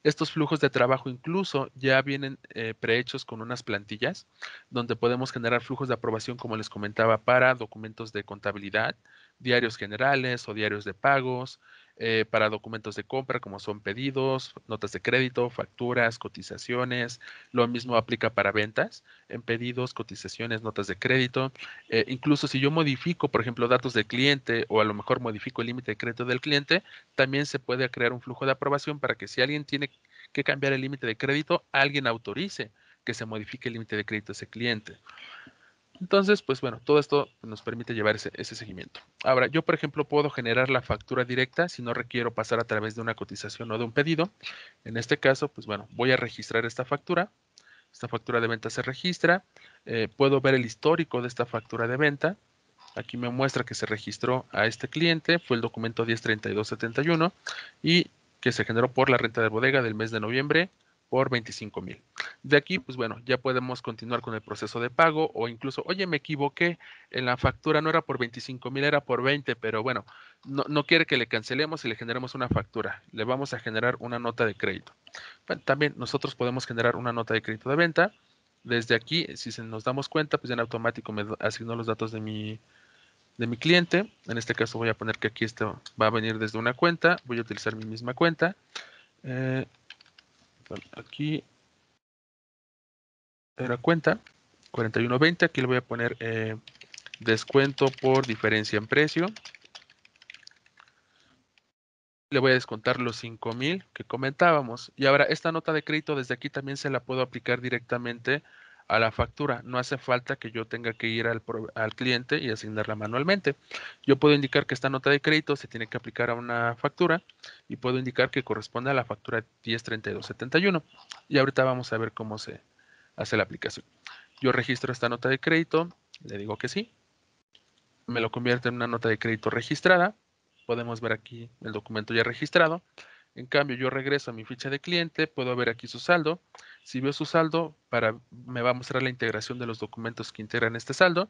Estos flujos de trabajo incluso ya vienen eh, prehechos con unas plantillas donde podemos generar flujos de aprobación, como les comentaba, para documentos de contabilidad, diarios generales o diarios de pagos, eh, para documentos de compra como son pedidos, notas de crédito, facturas, cotizaciones. Lo mismo aplica para ventas en pedidos, cotizaciones, notas de crédito. Eh, incluso si yo modifico, por ejemplo, datos del cliente o a lo mejor modifico el límite de crédito del cliente, también se puede crear un flujo de aprobación para que si alguien tiene que cambiar el límite de crédito, alguien autorice que se modifique el límite de crédito de ese cliente. Entonces, pues bueno, todo esto nos permite llevar ese, seguimiento. Ahora, yo, por ejemplo, puedo generar la factura directa si no requiero pasar a través de una cotización o de un pedido. En este caso, pues bueno, voy a registrar esta factura. Esta factura de venta se registra. Eh, puedo ver el histórico de esta factura de venta. Aquí me muestra que se registró a este cliente, fue el documento 103271 y que se generó por la renta de bodega del mes de noviembre por 25 mil. De aquí, pues bueno, ya podemos continuar con el proceso de pago o incluso, oye, me equivoqué, en la factura no era por 25 mil, era por 20, pero bueno, no, quiere que le cancelemos y le generemos una factura, le vamos a generar una nota de crédito. también nosotros podemos generar una nota de crédito de venta. Desde aquí, si se nos damos cuenta, pues ya en automático me asignó los datos de mi, de mi cliente. En este caso voy a poner que aquí esto va a venir desde una cuenta. Voy a utilizar mi misma cuenta. Eh, aquí era la cuenta 41.20. Aquí le voy a poner eh, descuento por diferencia en precio. Le voy a descontar los 5.000 que comentábamos. Y ahora esta nota de crédito desde aquí también se la puedo aplicar directamente a la factura. No hace falta que yo tenga que ir al, al, cliente y asignarla manualmente. Yo puedo indicar que esta nota de crédito se tiene que aplicar a una factura y puedo indicar que corresponde a la factura 103271. Y ahorita vamos a ver cómo se hace la aplicación. Yo registro esta nota de crédito, le digo que sí. Me lo convierte en una nota de crédito registrada. Podemos ver aquí el documento ya registrado. En cambio, yo regreso a mi ficha de cliente, puedo ver aquí su saldo. Si veo su saldo, para, me va a mostrar la integración de los documentos que integran este saldo.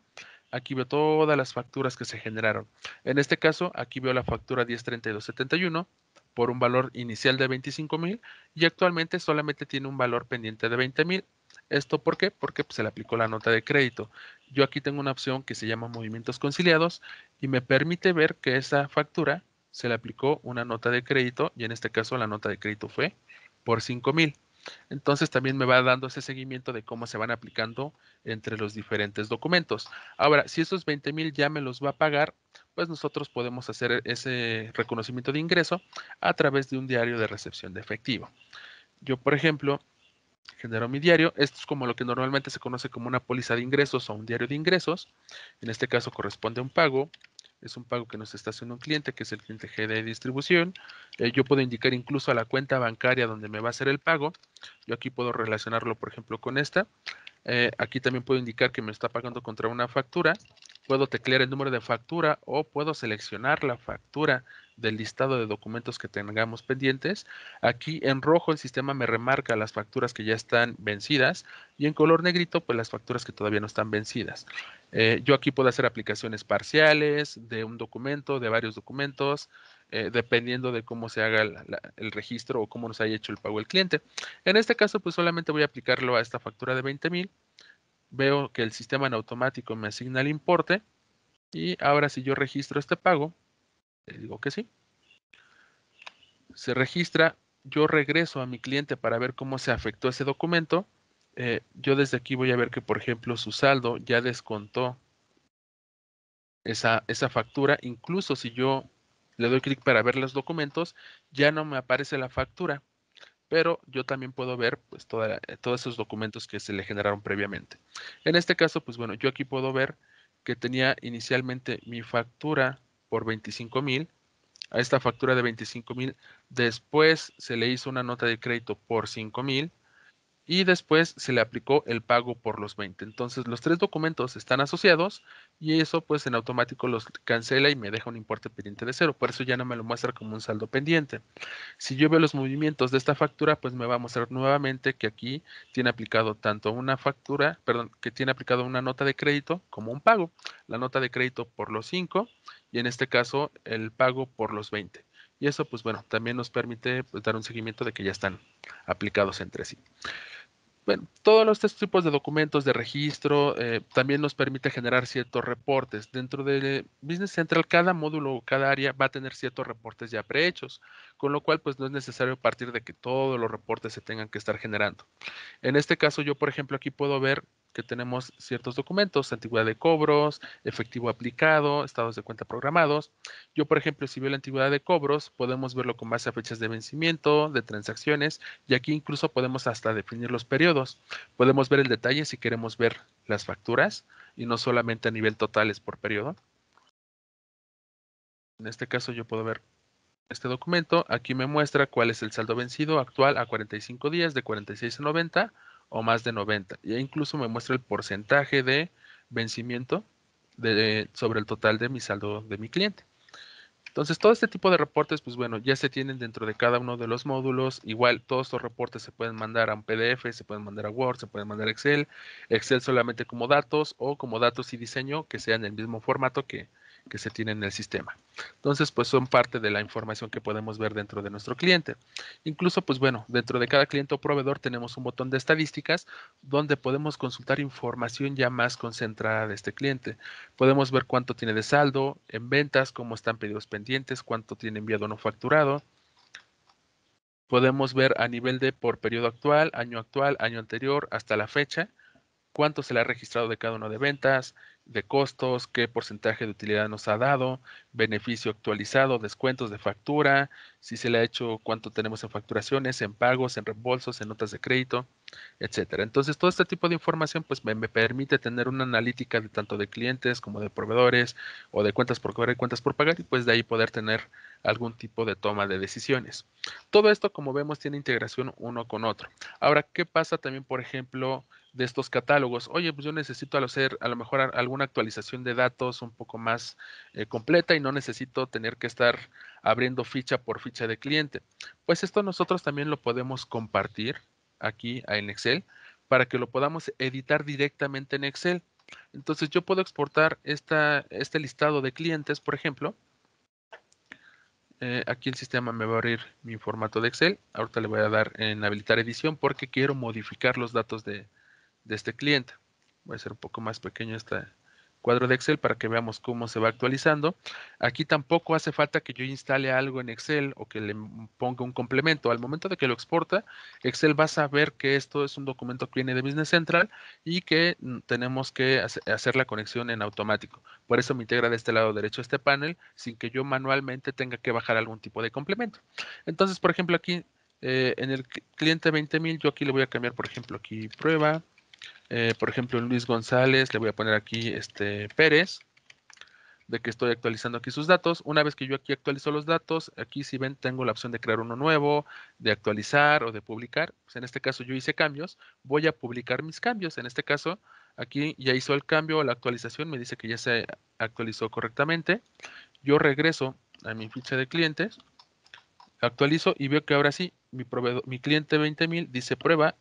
Aquí veo todas las facturas que se generaron. En este caso, aquí veo la factura 103271 por un valor inicial de 25.000 y actualmente solamente tiene un valor pendiente de 20.000. ¿Esto por qué? Porque pues, se le aplicó la nota de crédito. Yo aquí tengo una opción que se llama movimientos conciliados y me permite ver que esa factura se le aplicó una nota de crédito y en este caso la nota de crédito fue por 5 mil. Entonces también me va dando ese seguimiento de cómo se van aplicando entre los diferentes documentos. Ahora, si esos 20 mil ya me los va a pagar, pues nosotros podemos hacer ese reconocimiento de ingreso a través de un diario de recepción de efectivo. Yo, por ejemplo, genero mi diario. Esto es como lo que normalmente se conoce como una póliza de ingresos o un diario de ingresos. En este caso corresponde a un pago, es un pago que nos está haciendo un cliente, que es el cliente G de distribución. Eh, yo puedo indicar incluso a la cuenta bancaria donde me va a hacer el pago. Yo aquí puedo relacionarlo, por ejemplo, con esta. Eh, aquí también puedo indicar que me está pagando contra una factura. Puedo teclear el número de factura o puedo seleccionar la factura del listado de documentos que tengamos pendientes. Aquí en rojo el sistema me remarca las facturas que ya están vencidas y en color negrito pues las facturas que todavía no están vencidas. Eh, yo aquí puedo hacer aplicaciones parciales de un documento, de varios documentos, eh, dependiendo de cómo se haga el registro o cómo nos haya hecho el pago el cliente. En este caso pues solamente voy a aplicarlo a esta factura de 20 mil. Veo que el sistema en automático me asigna el importe y ahora si yo registro este pago, le digo que sí. Se registra, yo regreso a mi cliente para ver cómo se afectó ese documento. Eh, yo desde aquí voy a ver que, por ejemplo, su saldo ya descontó esa, esa factura. Incluso si yo le doy clic para ver los documentos, ya no me aparece la factura, pero yo también puedo ver pues, eh, todos esos documentos que se le generaron previamente. En este caso, pues bueno, yo aquí puedo ver que tenía inicialmente mi factura por 25 mil. A esta factura de 25 mil, después se le hizo una nota de crédito por 5 mil y después se le aplicó el pago por los 20. Entonces los tres documentos están asociados y eso pues en automático los cancela y me deja un importe pendiente de cero. Por eso ya no me lo muestra como un saldo pendiente. Si yo veo los movimientos de esta factura, pues me va a mostrar nuevamente que aquí tiene aplicado tanto una factura, perdón, que tiene aplicado una nota de crédito como un pago. La nota de crédito por los 5 y en este caso el pago por los 20. Y eso, pues bueno, también nos permite pues, dar un seguimiento de que ya están aplicados entre sí. Bueno, todos los tipos de documentos de registro eh, también nos permite generar ciertos reportes. Dentro de Business Central, cada módulo o cada área va a tener ciertos reportes ya prehechos, con lo cual pues no es necesario partir de que todos los reportes se tengan que estar generando. En este caso, yo por ejemplo aquí puedo ver que tenemos ciertos documentos, antigüedad de cobros, efectivo aplicado, estados de cuenta programados. Yo, por ejemplo, si veo la antigüedad de cobros, podemos verlo con base a fechas de vencimiento, de transacciones, y aquí incluso podemos hasta definir los periodos. Podemos ver el detalle si queremos ver las facturas y no solamente a nivel totales por periodo. En este caso yo puedo ver este documento. Aquí me muestra cuál es el saldo vencido actual a 45 días de 46 a 90 o más de 90. Y incluso me muestra el porcentaje de vencimiento sobre el total de mi saldo de mi cliente. Entonces, todo este tipo de reportes, pues bueno, ya se tienen dentro de cada uno de los módulos. Igual, todos los reportes se pueden mandar a un PDF, se pueden mandar a Word, se pueden mandar a Excel. Excel solamente como datos o como datos y diseño que sean el mismo formato que, que se tiene en el sistema. Entonces, pues son parte de la información que podemos ver dentro de nuestro cliente. Incluso, pues bueno, dentro de cada cliente o proveedor tenemos un botón de estadísticas donde podemos consultar información ya más concentrada de este cliente. Podemos ver cuánto tiene de saldo en ventas, cómo están pedidos pendientes, cuánto tiene enviado no facturado, podemos ver a nivel de por periodo actual, año actual, año anterior, hasta la fecha, cuánto se le ha registrado de cada uno de ventas, de costos, qué porcentaje de utilidad nos ha dado, beneficio actualizado, descuentos de factura, si se le ha hecho cuánto tenemos en facturaciones, en pagos, en reembolsos, en notas de crédito, etcétera. Entonces, todo este tipo de información pues me, permite tener una analítica de tanto de clientes como de proveedores o de cuentas por cobrar y cuentas por pagar y pues de ahí poder tener algún tipo de toma de decisiones. Todo esto, como vemos, tiene integración uno con otro. Ahora, ¿qué pasa también, por ejemplo, de estos catálogos? Oye, pues yo necesito hacer a lo mejor alguna actualización de datos un poco más eh, completa y no necesito tener que estar abriendo ficha por ficha de cliente. Pues esto nosotros también lo podemos compartir aquí en Excel para que lo podamos editar directamente en Excel. Entonces yo puedo exportar esta, este listado de clientes, por ejemplo. Eh, aquí el sistema me va a abrir mi formato de Excel. Ahorita le voy a dar en habilitar edición porque quiero modificar los datos de, de este cliente. Voy a hacer un poco más pequeño esta, cuadro de Excel para que veamos cómo se va actualizando. Aquí tampoco hace falta que yo instale algo en Excel o que le ponga un complemento. Al momento de que lo exporta, Excel va a saber que esto es un documento que viene de Business Central y que mm, tenemos que hacer la conexión en automático. Por eso me integra de este lado derecho este panel sin que yo manualmente tenga que bajar algún tipo de complemento. Entonces, por ejemplo, aquí eh, en el cliente 20.000, yo aquí le voy a cambiar, por ejemplo, aquí prueba eh, por ejemplo, Luis González, le voy a poner aquí este Pérez, de que estoy actualizando aquí sus datos. Una vez que yo aquí actualizo los datos, aquí si ven tengo la opción de crear uno nuevo, de actualizar o de publicar. Pues, en este caso yo hice cambios, voy a publicar mis cambios. En este caso aquí ya hizo el cambio, la actualización, me dice que ya se actualizó correctamente. Yo regreso a mi ficha de clientes, actualizo y veo que ahora sí, mi, mi cliente 20.000 dice prueba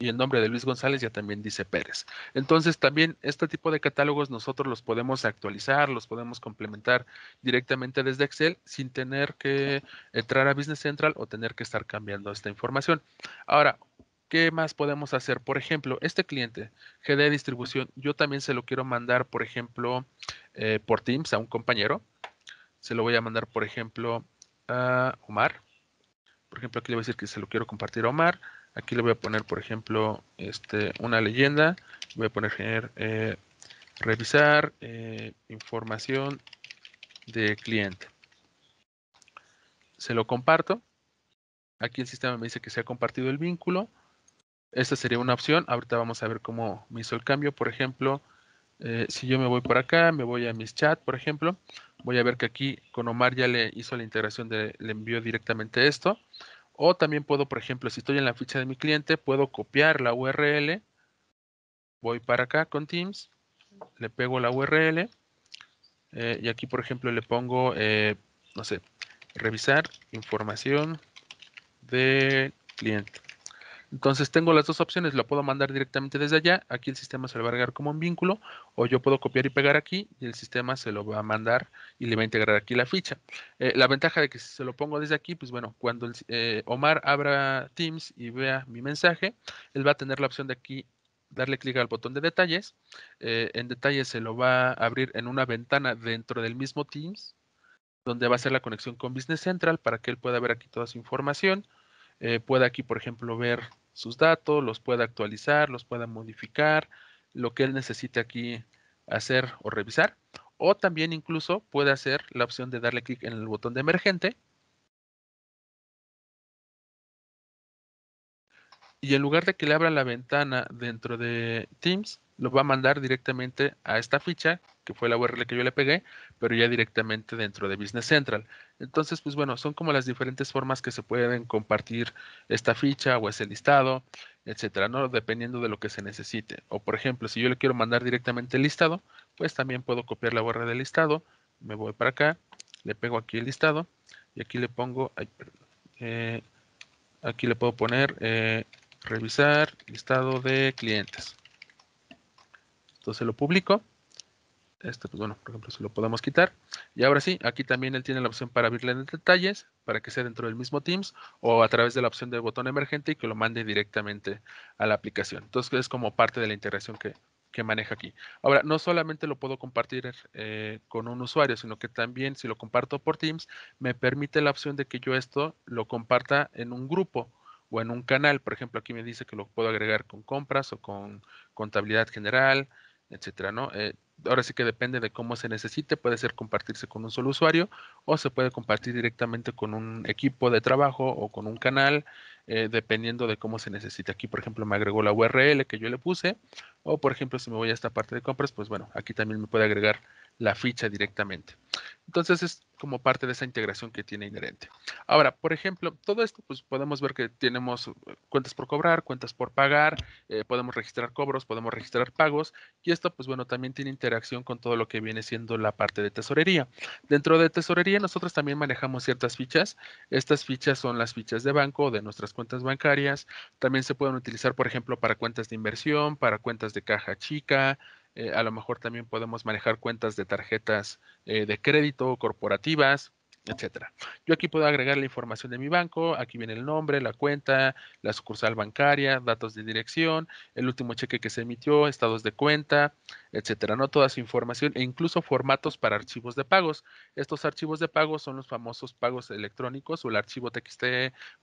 y el nombre de Luis González ya también dice Pérez. Entonces también este tipo de catálogos nosotros los podemos actualizar, los podemos complementar directamente desde Excel sin tener que entrar a Business Central o tener que estar cambiando esta información. Ahora, ¿qué más podemos hacer? Por ejemplo, este cliente, GD Distribución, yo también se lo quiero mandar, por ejemplo, eh, por Teams a un compañero. Se lo voy a mandar, por ejemplo, a Omar. Por ejemplo, aquí le voy a decir que se lo quiero compartir a Omar Aquí le voy a poner, por ejemplo, este, una leyenda. Voy a poner eh, revisar eh, información de cliente. Se lo comparto. Aquí el sistema me dice que se ha compartido el vínculo. Esta sería una opción. Ahorita vamos a ver cómo me hizo el cambio. Por ejemplo, eh, si yo me voy por acá, me voy a mis chat, por ejemplo. Voy a ver que aquí con Omar ya le hizo la integración, de, le envió directamente esto. O también puedo, por ejemplo, si estoy en la ficha de mi cliente, puedo copiar la URL. Voy para acá con Teams, le pego la URL. Eh, y aquí, por ejemplo, le pongo, eh, no sé, revisar información de cliente. Entonces tengo las dos opciones, lo puedo mandar directamente desde allá, aquí el sistema se lo va a agregar como un vínculo, o yo puedo copiar y pegar aquí y el sistema se lo va a mandar y le va a integrar aquí la ficha. Eh, la ventaja de que si se lo pongo desde aquí, pues bueno, cuando el, eh, Omar abra Teams y vea mi mensaje, él va a tener la opción de aquí darle clic al botón de detalles. Eh, en detalles se lo va a abrir en una ventana dentro del mismo Teams, donde va a ser la conexión con Business Central para que él pueda ver aquí toda su información. Eh, puede aquí, por ejemplo, ver sus datos, los pueda actualizar, los pueda modificar, lo que él necesite aquí hacer o revisar. O también incluso puede hacer la opción de darle clic en el botón de emergente y en lugar de que le abra la ventana dentro de Teams, lo va a mandar directamente a esta ficha, que fue la URL que yo le pegué, pero ya directamente dentro de Business Central. Entonces, pues bueno, son como las diferentes formas que se pueden compartir esta ficha o ese listado, etcétera, ¿no? Dependiendo de lo que se necesite. O por ejemplo, si yo le quiero mandar directamente el listado, pues también puedo copiar la URL del listado, me voy para acá, le pego aquí el listado y aquí le pongo, eh, aquí le puedo poner eh, revisar listado de clientes. Entonces lo publico. Esto pues, bueno, por ejemplo, se lo podemos quitar. Y ahora sí, aquí también él tiene la opción para abrirle en detalles, para que sea dentro del mismo Teams o a través de la opción de botón emergente y que lo mande directamente a la aplicación. Entonces es como parte de la integración que, maneja aquí. Ahora, no solamente lo puedo compartir eh, con un usuario, sino que también si lo comparto por Teams, me permite la opción de que yo esto lo comparta en un grupo o en un canal. Por ejemplo, aquí me dice que lo puedo agregar con compras o con contabilidad general, etcétera, ¿no? Eh, ahora sí que depende de cómo se necesite, puede ser compartirse con un solo usuario o se puede compartir directamente con un equipo de trabajo o con un canal, eh, dependiendo de cómo se necesite. Aquí, por ejemplo, me agregó la URL que yo le puse o, por ejemplo, si me voy a esta parte de compras, pues bueno, aquí también me puede agregar la ficha directamente. Entonces es como parte de esa integración que tiene inherente. Ahora, por ejemplo, todo esto, pues podemos ver que tenemos eh, cuentas por cobrar, cuentas por pagar, eh, podemos registrar cobros, podemos registrar pagos, y esto, pues bueno, también tiene interacción con todo lo que viene siendo la parte de tesorería. Dentro de tesorería, nosotros también manejamos ciertas fichas. Estas fichas son las fichas de banco, de nuestras cuentas bancarias. También se pueden utilizar, por ejemplo, para cuentas de inversión, para cuentas de caja chica, eh, a lo mejor también podemos manejar cuentas de tarjetas eh, de crédito corporativas, etcétera. Yo aquí puedo agregar la información de mi banco, aquí viene el nombre, la cuenta, la sucursal bancaria, datos de dirección, el último cheque que se emitió, estados de cuenta, etcétera. No toda su información e incluso formatos para archivos de pagos. Estos archivos de pagos son los famosos pagos electrónicos o el archivo TXT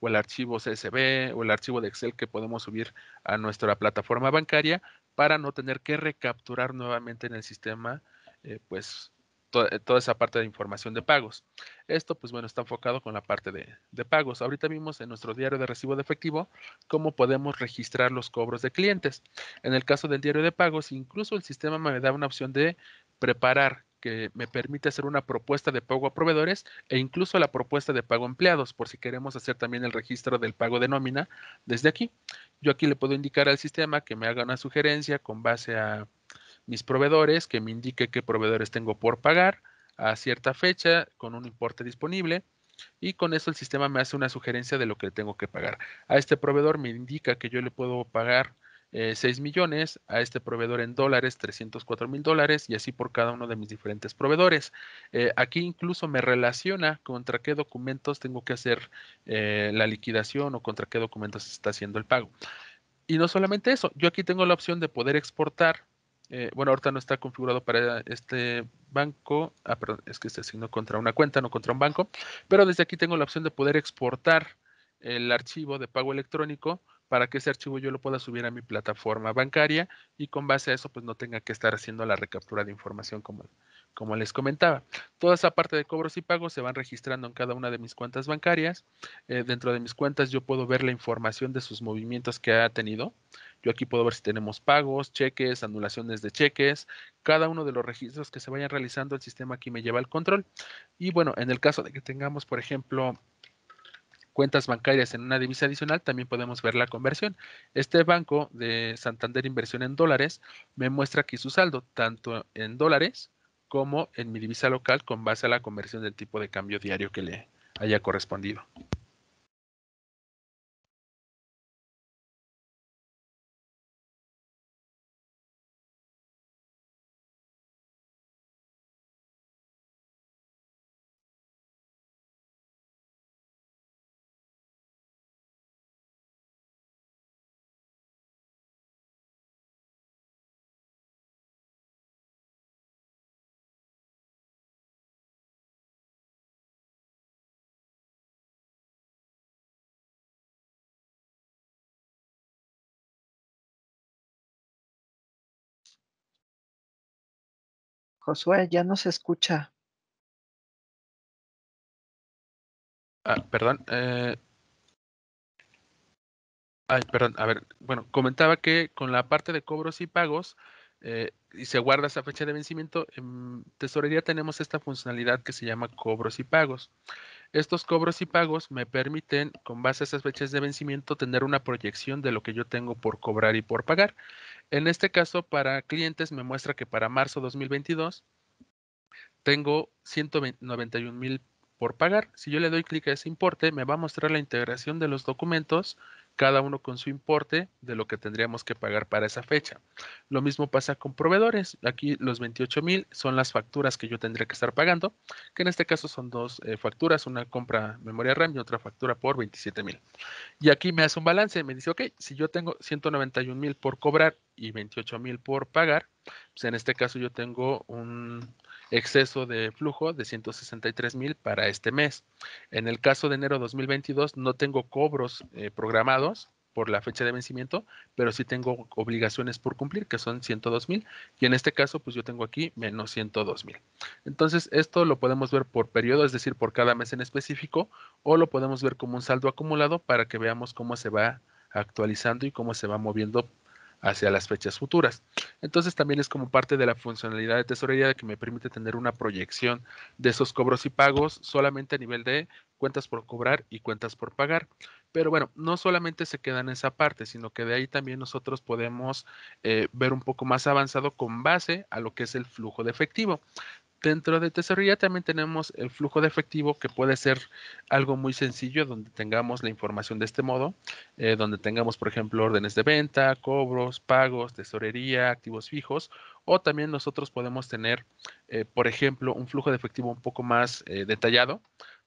o el archivo CSV o el archivo de Excel que podemos subir a nuestra plataforma bancaria para no tener que recapturar nuevamente en el sistema, eh, pues eh, toda esa parte de información de pagos. Esto, pues bueno, está enfocado con la parte de, de, pagos. Ahorita vimos en nuestro diario de recibo de efectivo cómo podemos registrar los cobros de clientes. En el caso del diario de pagos, incluso el sistema me da una opción de preparar que me permite hacer una propuesta de pago a proveedores e incluso la propuesta de pago a empleados, por si queremos hacer también el registro del pago de nómina desde aquí. Yo aquí le puedo indicar al sistema que me haga una sugerencia con base a mis proveedores, que me indique qué proveedores tengo por pagar a cierta fecha con un importe disponible y con eso el sistema me hace una sugerencia de lo que tengo que pagar. A este proveedor me indica que yo le puedo pagar 6 eh, millones, a este proveedor en dólares 304 mil dólares y así por cada uno de mis diferentes proveedores. Eh, aquí incluso me relaciona contra qué documentos tengo que hacer eh, la liquidación o contra qué documentos está haciendo el pago. Y no solamente eso, yo aquí tengo la opción de poder exportar. bueno, ahorita no está configurado para este banco. Ah, es que se asignó contra una cuenta, no contra un banco. Pero desde aquí tengo la opción de poder exportar el archivo de pago electrónico para que ese archivo yo lo pueda subir a mi plataforma bancaria y con base a eso pues no tenga que estar haciendo la recaptura de información como, como les comentaba. Toda esa parte de cobros y pagos se van registrando en cada una de mis cuentas bancarias. Eh, dentro de mis cuentas yo puedo ver la información de sus movimientos que ha tenido. Yo aquí puedo ver si tenemos pagos, cheques, anulaciones de cheques, cada uno de los registros que se vayan realizando, el sistema aquí me lleva al control. Y bueno, en el caso de que tengamos, por ejemplo, cuentas bancarias en una divisa adicional, también podemos ver la conversión. Este banco de Santander Inversión en dólares me muestra aquí su saldo, tanto en dólares como en mi divisa local con base a la conversión del tipo de cambio diario que le haya correspondido. Josué, ya no se escucha. Ah, perdón. Eh. Ay, perdón. A ver, bueno, comentaba que con la parte de cobros y pagos eh, y se guarda esa fecha de vencimiento, en tesorería tenemos esta funcionalidad que se llama cobros y pagos. Estos cobros y pagos me permiten, con base a esas fechas de vencimiento, tener una proyección de lo que yo tengo por cobrar y por pagar. En este caso, para clientes me muestra que para marzo 2022 tengo 191 mil por pagar. Si yo le doy clic a ese importe, me va a mostrar la integración de los documentos cada uno con su importe de lo que tendríamos que pagar para esa fecha. Lo mismo pasa con proveedores. Aquí los 28 mil son las facturas que yo tendría que estar pagando, que en este caso son dos eh, facturas, una compra memoria RAM y otra factura por 27 mil. Y aquí me hace un balance, me dice, ok, si yo tengo 191 mil por cobrar y 28 mil por pagar, pues en este caso yo tengo un exceso de flujo de 163 mil para este mes. En el caso de enero 2022 no tengo cobros eh, programados por la fecha de vencimiento, pero sí tengo obligaciones por cumplir, que son 102 mil, y en este caso, pues yo tengo aquí menos 102 mil. Entonces, esto lo podemos ver por periodo, es decir, por cada mes en específico, o lo podemos ver como un saldo acumulado para que veamos cómo se va actualizando y cómo se va moviendo hacia las fechas futuras. Entonces también es como parte de la funcionalidad de tesorería que me permite tener una proyección de esos cobros y pagos solamente a nivel de cuentas por cobrar y cuentas por pagar. Pero bueno, no solamente se queda en esa parte, sino que de ahí también nosotros podemos eh, ver un poco más avanzado con base a lo que es el flujo de efectivo. Dentro de tesorería también tenemos el flujo de efectivo, que puede ser algo muy sencillo, donde tengamos la información de este modo, eh, donde tengamos, por ejemplo, órdenes de venta, cobros, pagos, tesorería, activos fijos, o también nosotros podemos tener, eh, por ejemplo, un flujo de efectivo un poco más eh, detallado,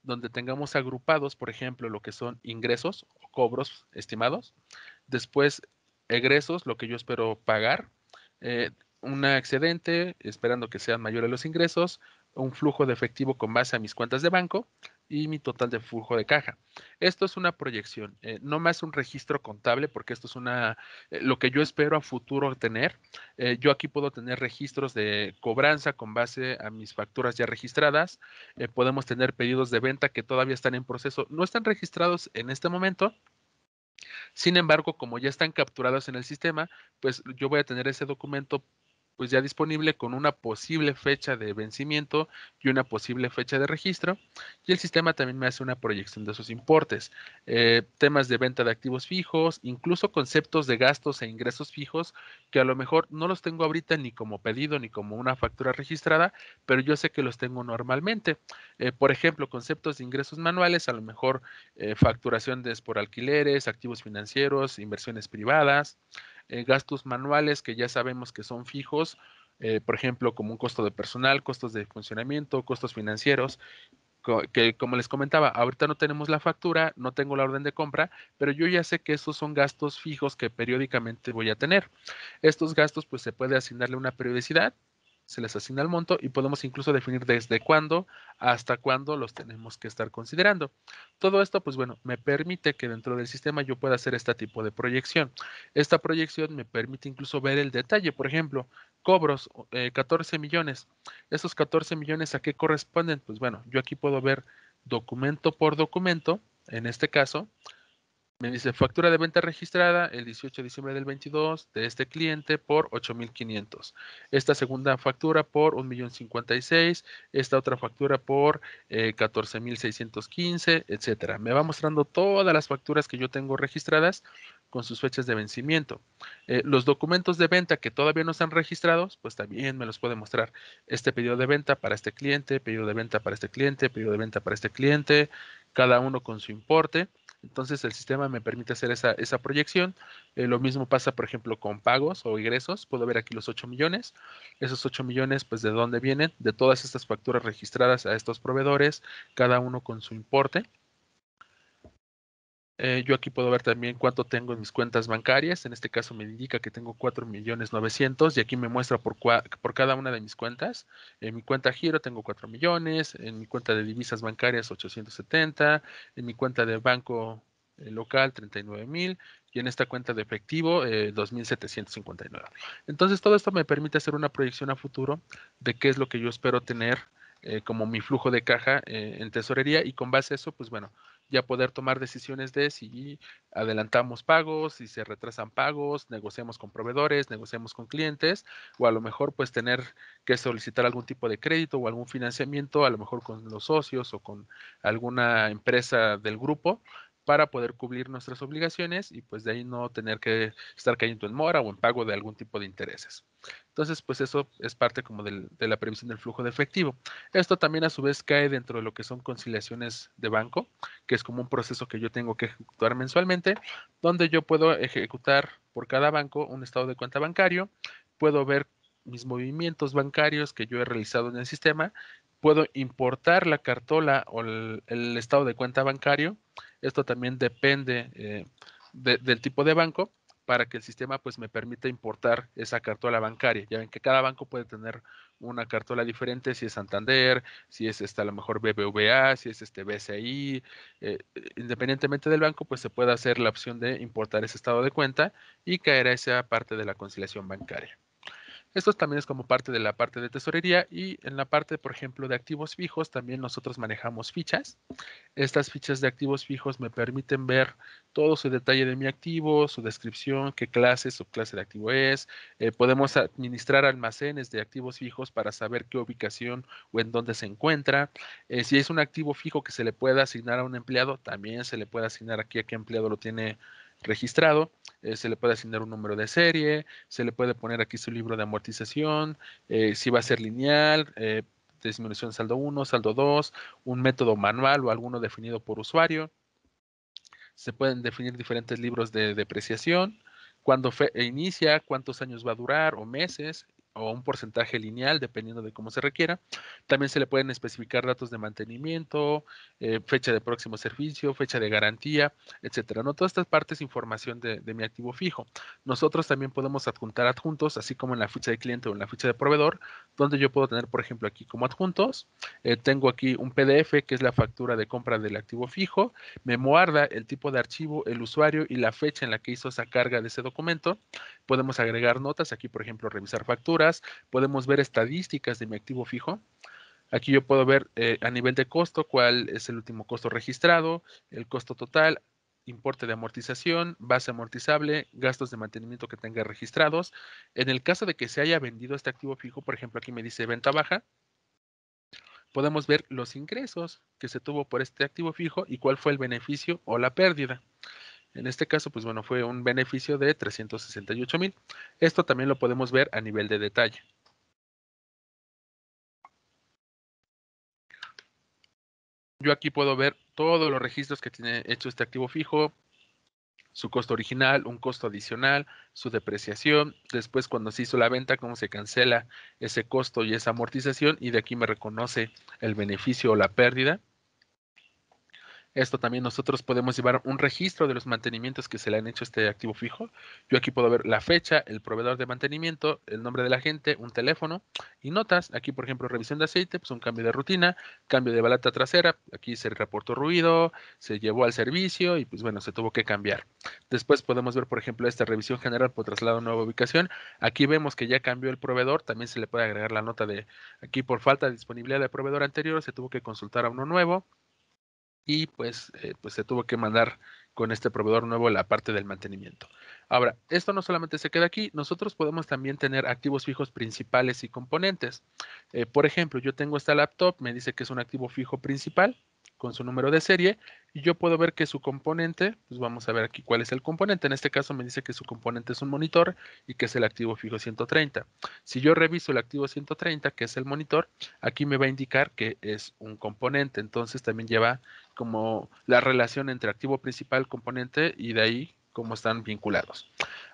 donde tengamos agrupados, por ejemplo, lo que son ingresos o cobros estimados, después egresos, lo que yo espero pagar, un excedente, esperando que sean mayores los ingresos, un flujo de efectivo con base a mis cuentas de banco y mi total de flujo de caja. Esto es una proyección, eh, no más un registro contable, porque esto es una eh, lo que yo espero a futuro tener. Eh, yo aquí puedo tener registros de cobranza con base a mis facturas ya registradas. podemos tener pedidos de venta que todavía están en proceso, no están registrados en este momento, sin embargo, como ya están capturados en el sistema, pues yo voy a tener ese documento pues ya disponible con una posible fecha de vencimiento y una posible fecha de registro. Y el sistema también me hace una proyección de sus importes, eh, temas de venta de activos fijos, incluso conceptos de gastos e ingresos fijos que a lo mejor no los tengo ahorita ni como pedido ni como una factura registrada, pero yo sé que los tengo normalmente. Eh, por ejemplo, conceptos de ingresos manuales, a lo mejor eh, facturación por alquileres, activos financieros, inversiones privadas. Eh, gastos manuales que ya sabemos que son fijos, eh, por ejemplo, como un costo de personal, costos de funcionamiento, costos financieros, que como les comentaba, ahorita no tenemos la factura, no tengo la orden de compra, pero yo ya sé que esos son gastos fijos que periódicamente voy a tener. Estos gastos pues se puede asignarle una periodicidad se les asigna el monto y podemos incluso definir desde cuándo hasta cuándo los tenemos que estar considerando. Todo esto, pues bueno, me permite que dentro del sistema yo pueda hacer este tipo de proyección. Esta proyección me permite incluso ver el detalle, por ejemplo, cobros, 14 eh, millones. Esos 14 millones, ¿a qué corresponden? Pues bueno, yo aquí puedo ver documento por documento, en este caso, me dice factura de venta registrada el 18 de diciembre del 22 de este cliente por 8,500. Esta segunda factura por 1,056. Esta otra factura por 14,615, eh, etcétera. Me va mostrando todas las facturas que yo tengo registradas con sus fechas de vencimiento. Eh, los documentos de venta que todavía no están registrados, pues también me los puede mostrar. Este pedido de venta para este cliente, pedido de venta para este cliente, pedido de venta para este cliente, cada uno con su importe entonces el sistema me permite hacer esa, esa proyección. Eh, lo mismo pasa, por ejemplo, con pagos o ingresos. Puedo ver aquí los 8 millones. Esos 8 millones, pues, ¿de dónde vienen? De todas estas facturas registradas a estos proveedores, cada uno con su importe. Eh, yo aquí puedo ver también cuánto tengo en mis cuentas bancarias. En este caso me indica que tengo 4 millones 900 y aquí me muestra por, por cada una de mis cuentas. En mi cuenta giro tengo 4 millones, en mi cuenta de divisas bancarias 870, en mi cuenta de banco eh, local 39 mil y en esta cuenta de efectivo eh, 2.759. Entonces todo esto me permite hacer una proyección a futuro de qué es lo que yo espero tener eh, como mi flujo de caja en tesorería y con base a eso, pues bueno, ya poder tomar decisiones de si adelantamos pagos, si se retrasan pagos, negociamos con proveedores, negociamos con clientes, o a lo mejor pues tener que solicitar algún tipo de crédito o algún financiamiento, a lo mejor con los socios o con alguna empresa del grupo para poder cubrir nuestras obligaciones y pues de ahí no tener que estar cayendo en mora o en pago de algún tipo de intereses. Entonces, pues eso es parte como de la previsión del flujo de efectivo. Esto también a su vez cae dentro de lo que son conciliaciones de banco, que es como un proceso que yo tengo que ejecutar mensualmente, donde yo puedo ejecutar por cada banco un estado de cuenta bancario, puedo ver mis movimientos bancarios que yo he realizado en el sistema puedo importar la cartola o el, estado de cuenta bancario. Esto también depende eh, del tipo de banco para que el sistema pues me permita importar esa cartola bancaria. Ya ven que cada banco puede tener una cartola diferente, si es Santander, si es esta, a lo mejor BBVA, si es este BCI, eh, independientemente del banco, pues se puede hacer la opción de importar ese estado de cuenta y caer a esa parte de la conciliación bancaria. Esto también es como parte de la parte de tesorería y en la parte, por ejemplo, de activos fijos, también nosotros manejamos fichas. Estas fichas de activos fijos me permiten ver todo su detalle de mi activo, su descripción, qué clase, subclase de activo es. Eh, podemos administrar almacenes de activos fijos para saber qué ubicación o en dónde se encuentra. Eh, si es un activo fijo que se le puede asignar a un empleado, también se le puede asignar aquí a qué empleado lo tiene registrado, eh, se le puede asignar un número de serie, se le puede poner aquí su libro de amortización, eh, si va a ser lineal, eh, disminución saldo 1, saldo 2, un método manual o alguno definido por usuario. Se pueden definir diferentes libros de depreciación, cuándo inicia, cuántos años va a durar o meses o un porcentaje lineal, dependiendo de cómo se requiera. También se le pueden especificar datos de mantenimiento, eh, fecha de próximo servicio, fecha de garantía, etcétera. No todas estas partes información de, mi activo fijo. Nosotros también podemos adjuntar adjuntos, así como en la ficha de cliente o en la ficha de proveedor, donde yo puedo tener, por ejemplo, aquí como adjuntos, eh, tengo aquí un PDF que es la factura de compra del activo fijo, me guarda el tipo de archivo, el usuario y la fecha en la que hizo esa carga de ese documento. Podemos agregar notas, aquí por ejemplo revisar factura podemos ver estadísticas de mi activo fijo. Aquí yo puedo ver eh, a nivel de costo cuál es el último costo registrado, el costo total, importe de amortización, base amortizable, gastos de mantenimiento que tenga registrados. En el caso de que se haya vendido este activo fijo, por ejemplo, aquí me dice venta baja, podemos ver los ingresos que se tuvo por este activo fijo y cuál fue el beneficio o la pérdida. En este caso, pues bueno, fue un beneficio de 368 mil. Esto también lo podemos ver a nivel de detalle. Yo aquí puedo ver todos los registros que tiene hecho este activo fijo, su costo original, un costo adicional, su depreciación, después cuando se hizo la venta, cómo se cancela ese costo y esa amortización y de aquí me reconoce el beneficio o la pérdida. Esto también nosotros podemos llevar un registro de los mantenimientos que se le han hecho a este activo fijo. Yo aquí puedo ver la fecha, el proveedor de mantenimiento, el nombre de la gente, un teléfono y notas. Aquí, por ejemplo, revisión de aceite, pues un cambio de rutina, cambio de balata trasera. Aquí se reportó ruido, se llevó al servicio y pues bueno, se tuvo que cambiar. Después podemos ver, por ejemplo, esta revisión general por traslado a nueva ubicación. Aquí vemos que ya cambió el proveedor. También se le puede agregar la nota de aquí por falta de disponibilidad del proveedor anterior se tuvo que consultar a uno nuevo y pues, eh, pues se tuvo que mandar con este proveedor nuevo la parte del mantenimiento. Ahora, esto no solamente se queda aquí, nosotros podemos también tener activos fijos principales y componentes. Eh, por ejemplo, yo tengo esta laptop, me dice que es un activo fijo principal con su número de serie y yo puedo ver que su componente, pues vamos a ver aquí cuál es el componente. En este caso me dice que su componente es un monitor y que es el activo fijo 130. Si yo reviso el activo 130, que es el monitor, aquí me va a indicar que es un componente. Entonces también lleva como la relación entre activo principal, componente y de ahí cómo están vinculados.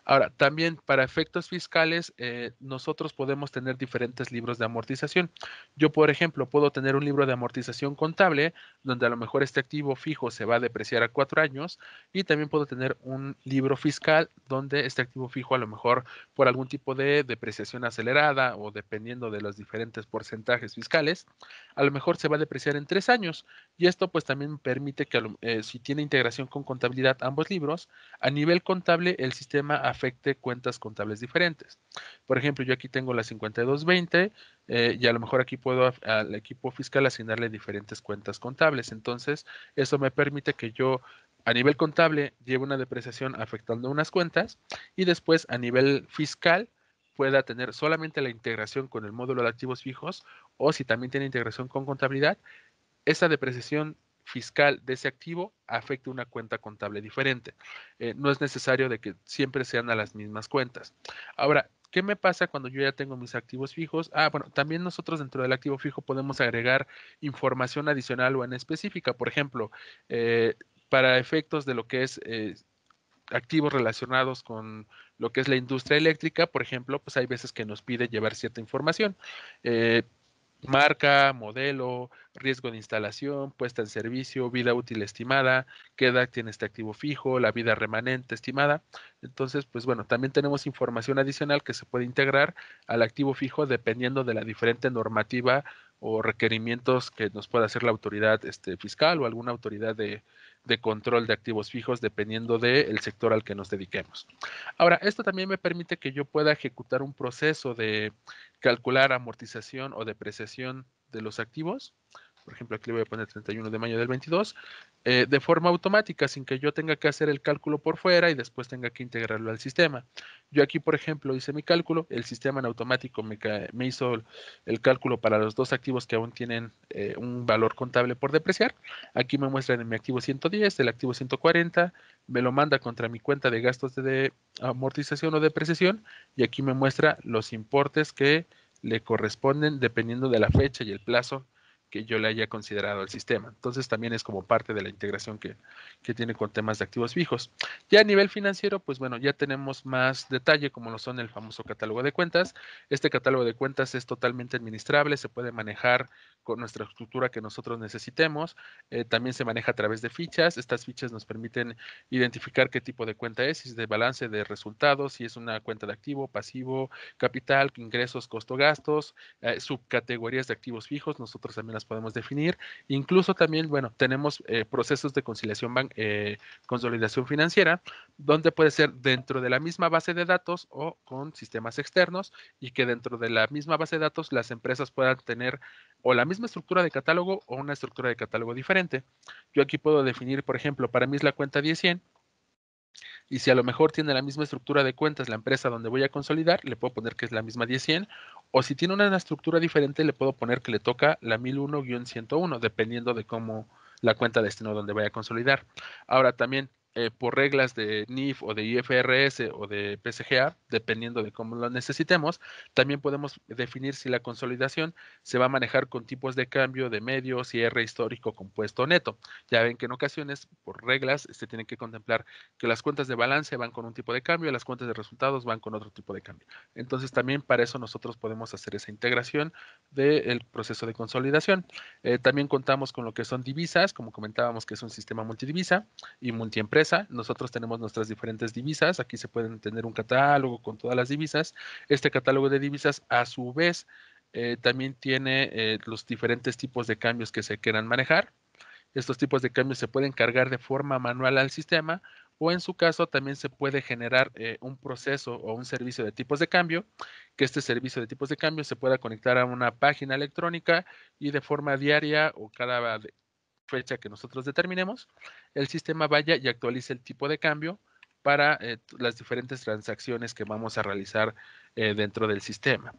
Ahora, también para efectos fiscales, eh, nosotros podemos tener diferentes libros de amortización. Yo, por ejemplo, puedo tener un libro de amortización contable, donde a lo mejor este activo fijo se va a depreciar a cuatro años, y también puedo tener un libro fiscal donde este activo fijo a lo mejor por algún tipo de depreciación acelerada o dependiendo de los diferentes porcentajes fiscales, a lo mejor se va a depreciar en tres años. Y esto pues también permite que eh, si tiene integración con contabilidad ambos libros, a nivel contable el sistema afecte cuentas contables diferentes. Por ejemplo, yo aquí tengo la 5220 eh, y a lo mejor aquí puedo al equipo fiscal asignarle diferentes cuentas contables. Entonces, eso me permite que yo a nivel contable lleve una depreciación afectando unas cuentas y después a nivel fiscal pueda tener solamente la integración con el módulo de activos fijos o si también tiene integración con contabilidad, esa depreciación fiscal de ese activo afecte una cuenta contable diferente. Eh, no es necesario de que siempre sean a las mismas cuentas. Ahora, ¿qué me pasa cuando yo ya tengo mis activos fijos? Ah, bueno, también nosotros dentro del activo fijo podemos agregar información adicional o en específica. Por ejemplo, eh, para efectos de lo que es... Eh, activos relacionados con lo que es la industria eléctrica, por ejemplo, pues hay veces que nos pide llevar cierta información marca, modelo, riesgo de instalación, puesta en servicio, vida útil estimada, qué edad tiene este activo fijo, la vida remanente estimada. Entonces, pues bueno, también tenemos información adicional que se puede integrar al activo fijo dependiendo de la diferente normativa o requerimientos que nos pueda hacer la autoridad este, fiscal o alguna autoridad de, de control de activos fijos dependiendo del sector al que nos dediquemos. Ahora, esto también me permite que yo pueda ejecutar un proceso de calcular amortización o depreciación de los activos por ejemplo aquí le voy a poner 31 de mayo del 22, eh, de forma automática, sin que yo tenga que hacer el cálculo por fuera y después tenga que integrarlo al sistema. Yo aquí, por ejemplo, hice mi cálculo, el sistema en automático me, hizo el cálculo para los dos activos que aún tienen eh, un valor contable por depreciar. Aquí me muestran mi activo 110, el activo 140, me lo manda contra mi cuenta de gastos de amortización o depreciación y aquí me muestra los importes que le corresponden dependiendo de la fecha y el plazo yo le haya considerado al sistema. Entonces también es como parte de la integración que, tiene con temas de activos fijos. Ya a nivel financiero, pues bueno, ya tenemos más detalle como lo son el famoso catálogo de cuentas. Este catálogo de cuentas es totalmente administrable, se puede manejar con nuestra estructura que nosotros necesitemos. Eh, también se maneja a través de fichas. Estas fichas nos permiten identificar qué tipo de cuenta es, si es de balance de resultados, si es una cuenta de activo, pasivo, capital, ingresos, costo, gastos, eh, subcategorías de activos fijos. Nosotros también las podemos definir. Incluso también, bueno, tenemos eh, procesos de conciliación, eh, consolidación financiera, donde puede ser dentro de la misma base de datos o con sistemas externos y que dentro de la misma base de datos las empresas puedan tener o la misma estructura de catálogo o una estructura de catálogo diferente. Yo aquí puedo definir, por ejemplo, para mí es la cuenta 10-100. Y si a lo mejor tiene la misma estructura de cuentas la empresa donde voy a consolidar, le puedo poner que es la misma 10100. O si tiene una estructura diferente, le puedo poner que le toca la 1001-101, dependiendo de cómo la cuenta destino donde voy a consolidar. Ahora también, eh, por reglas de NIF o de IFRS o de PSGA, dependiendo de cómo lo necesitemos. También podemos definir si la consolidación se va a manejar con tipos de cambio de medio, cierre histórico, compuesto neto. Ya ven que en ocasiones, por reglas, se tienen que contemplar que las cuentas de balance van con un tipo de cambio, y las cuentas de resultados van con otro tipo de cambio. Entonces, también para eso nosotros podemos hacer esa integración del proceso de consolidación. Eh, también contamos con lo que son divisas, como comentábamos que es un sistema multidivisa y multiempresa nosotros tenemos nuestras diferentes divisas, aquí se pueden tener un catálogo con todas las divisas. Este catálogo de divisas a su vez eh, también tiene eh, los diferentes tipos de cambios que se quieran manejar. Estos tipos de cambios se pueden cargar de forma manual al sistema o en su caso también se puede generar eh, un proceso o un servicio de tipos de cambio, que este servicio de tipos de cambio se pueda conectar a una página electrónica y de forma diaria o cada fecha que nosotros determinemos, el sistema vaya y actualice el tipo de cambio para eh, las diferentes transacciones que vamos a realizar eh, dentro del sistema.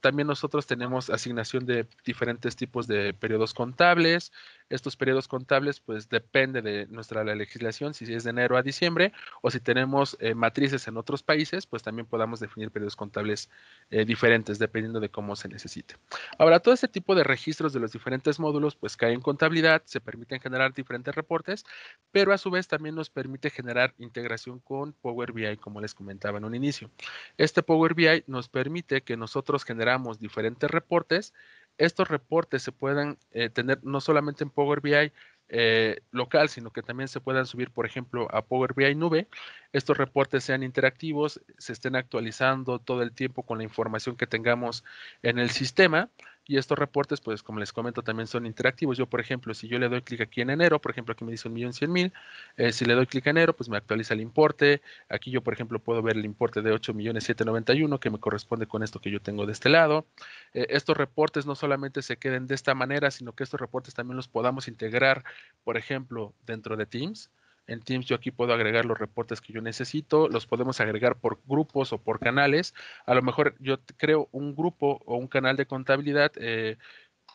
También nosotros tenemos asignación de diferentes tipos de periodos contables, estos periodos contables, pues depende de nuestra legislación, si es de enero a diciembre, o si tenemos eh, matrices en otros países, pues también podamos definir periodos contables eh, diferentes, dependiendo de cómo se necesite. Ahora, todo este tipo de registros de los diferentes módulos, pues cae en contabilidad, se permiten generar diferentes reportes, pero a su vez también nos permite generar integración con Power BI, como les comentaba en un inicio. Este Power BI nos permite que nosotros generamos diferentes reportes, estos reportes se puedan eh, tener no solamente en Power BI eh, local, sino que también se puedan subir, por ejemplo, a Power BI Nube. Estos reportes sean interactivos, se estén actualizando todo el tiempo con la información que tengamos en el sistema y estos reportes, pues como les comento, también son interactivos. Yo, por ejemplo, si yo le doy clic aquí en enero, por ejemplo, aquí me dice un millón mil, eh, si le doy clic en enero, pues me actualiza el importe. Aquí yo, por ejemplo, puedo ver el importe de 8 millones 791 que me corresponde con esto que yo tengo de este lado. Eh, estos reportes no solamente se queden de esta manera, sino que estos reportes también los podamos integrar, por ejemplo, dentro de Teams. En Teams yo aquí puedo agregar los reportes que yo necesito, los podemos agregar por grupos o por canales. A lo mejor yo creo un grupo o un canal de contabilidad. Eh,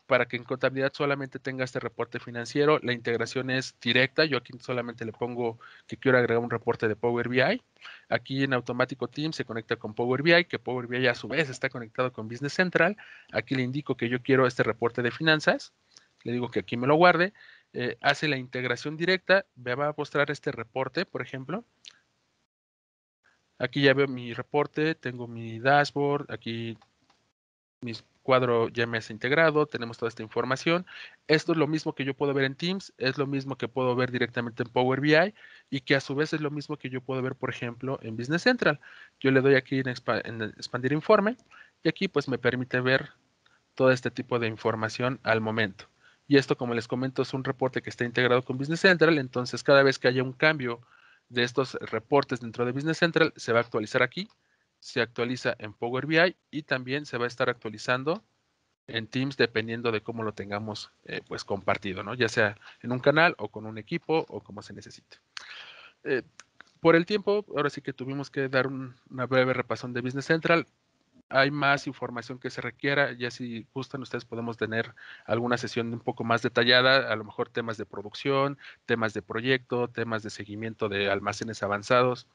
para que en contabilidad solamente tenga este reporte financiero. La integración es directa. Yo aquí solamente le pongo que quiero agregar un reporte de Power BI. Aquí en automático Teams se conecta con Power BI, que Power BI a su vez está conectado con Business Central. Aquí le indico que yo quiero este reporte de finanzas. Le digo que aquí me lo guarde. Eh, hace la integración directa, me va a mostrar este reporte, por ejemplo. Aquí ya veo mi reporte, tengo mi dashboard, aquí mi cuadro ya me integrado, tenemos toda esta información. Esto es lo mismo que yo puedo ver en Teams, es lo mismo que puedo ver directamente en Power BI y que a su vez es lo mismo que yo puedo ver, por ejemplo, en Business Central. Yo le doy aquí en expandir informe y aquí pues me permite ver todo este tipo de información al momento. Y esto, como les comento, es un reporte que está integrado con Business Central, entonces cada vez que haya un cambio de estos reportes dentro de Business Central, se va a actualizar aquí, se actualiza en Power BI y también se va a estar actualizando en Teams dependiendo de cómo lo tengamos eh, pues compartido, ¿no? Ya sea en un canal o con un equipo o como se necesite. Eh, por el tiempo, ahora sí que tuvimos que dar una breve repasón de Business Central hay más información que se requiera. Ya si gustan, ustedes podemos tener alguna sesión un poco más detallada, a lo mejor temas de producción, temas de proyecto, temas de seguimiento de almacenes avanzados,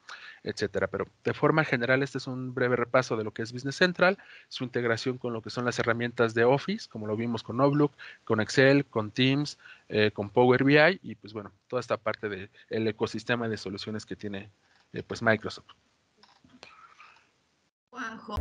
etcétera. Pero de forma general, este es un breve repaso de lo que es Business Central, su integración con lo que son las herramientas de Office, como lo vimos con Outlook, con Excel, con Teams, eh, con Power BI y pues bueno, toda esta parte del ecosistema de soluciones que tiene eh, pues Microsoft. 晚好。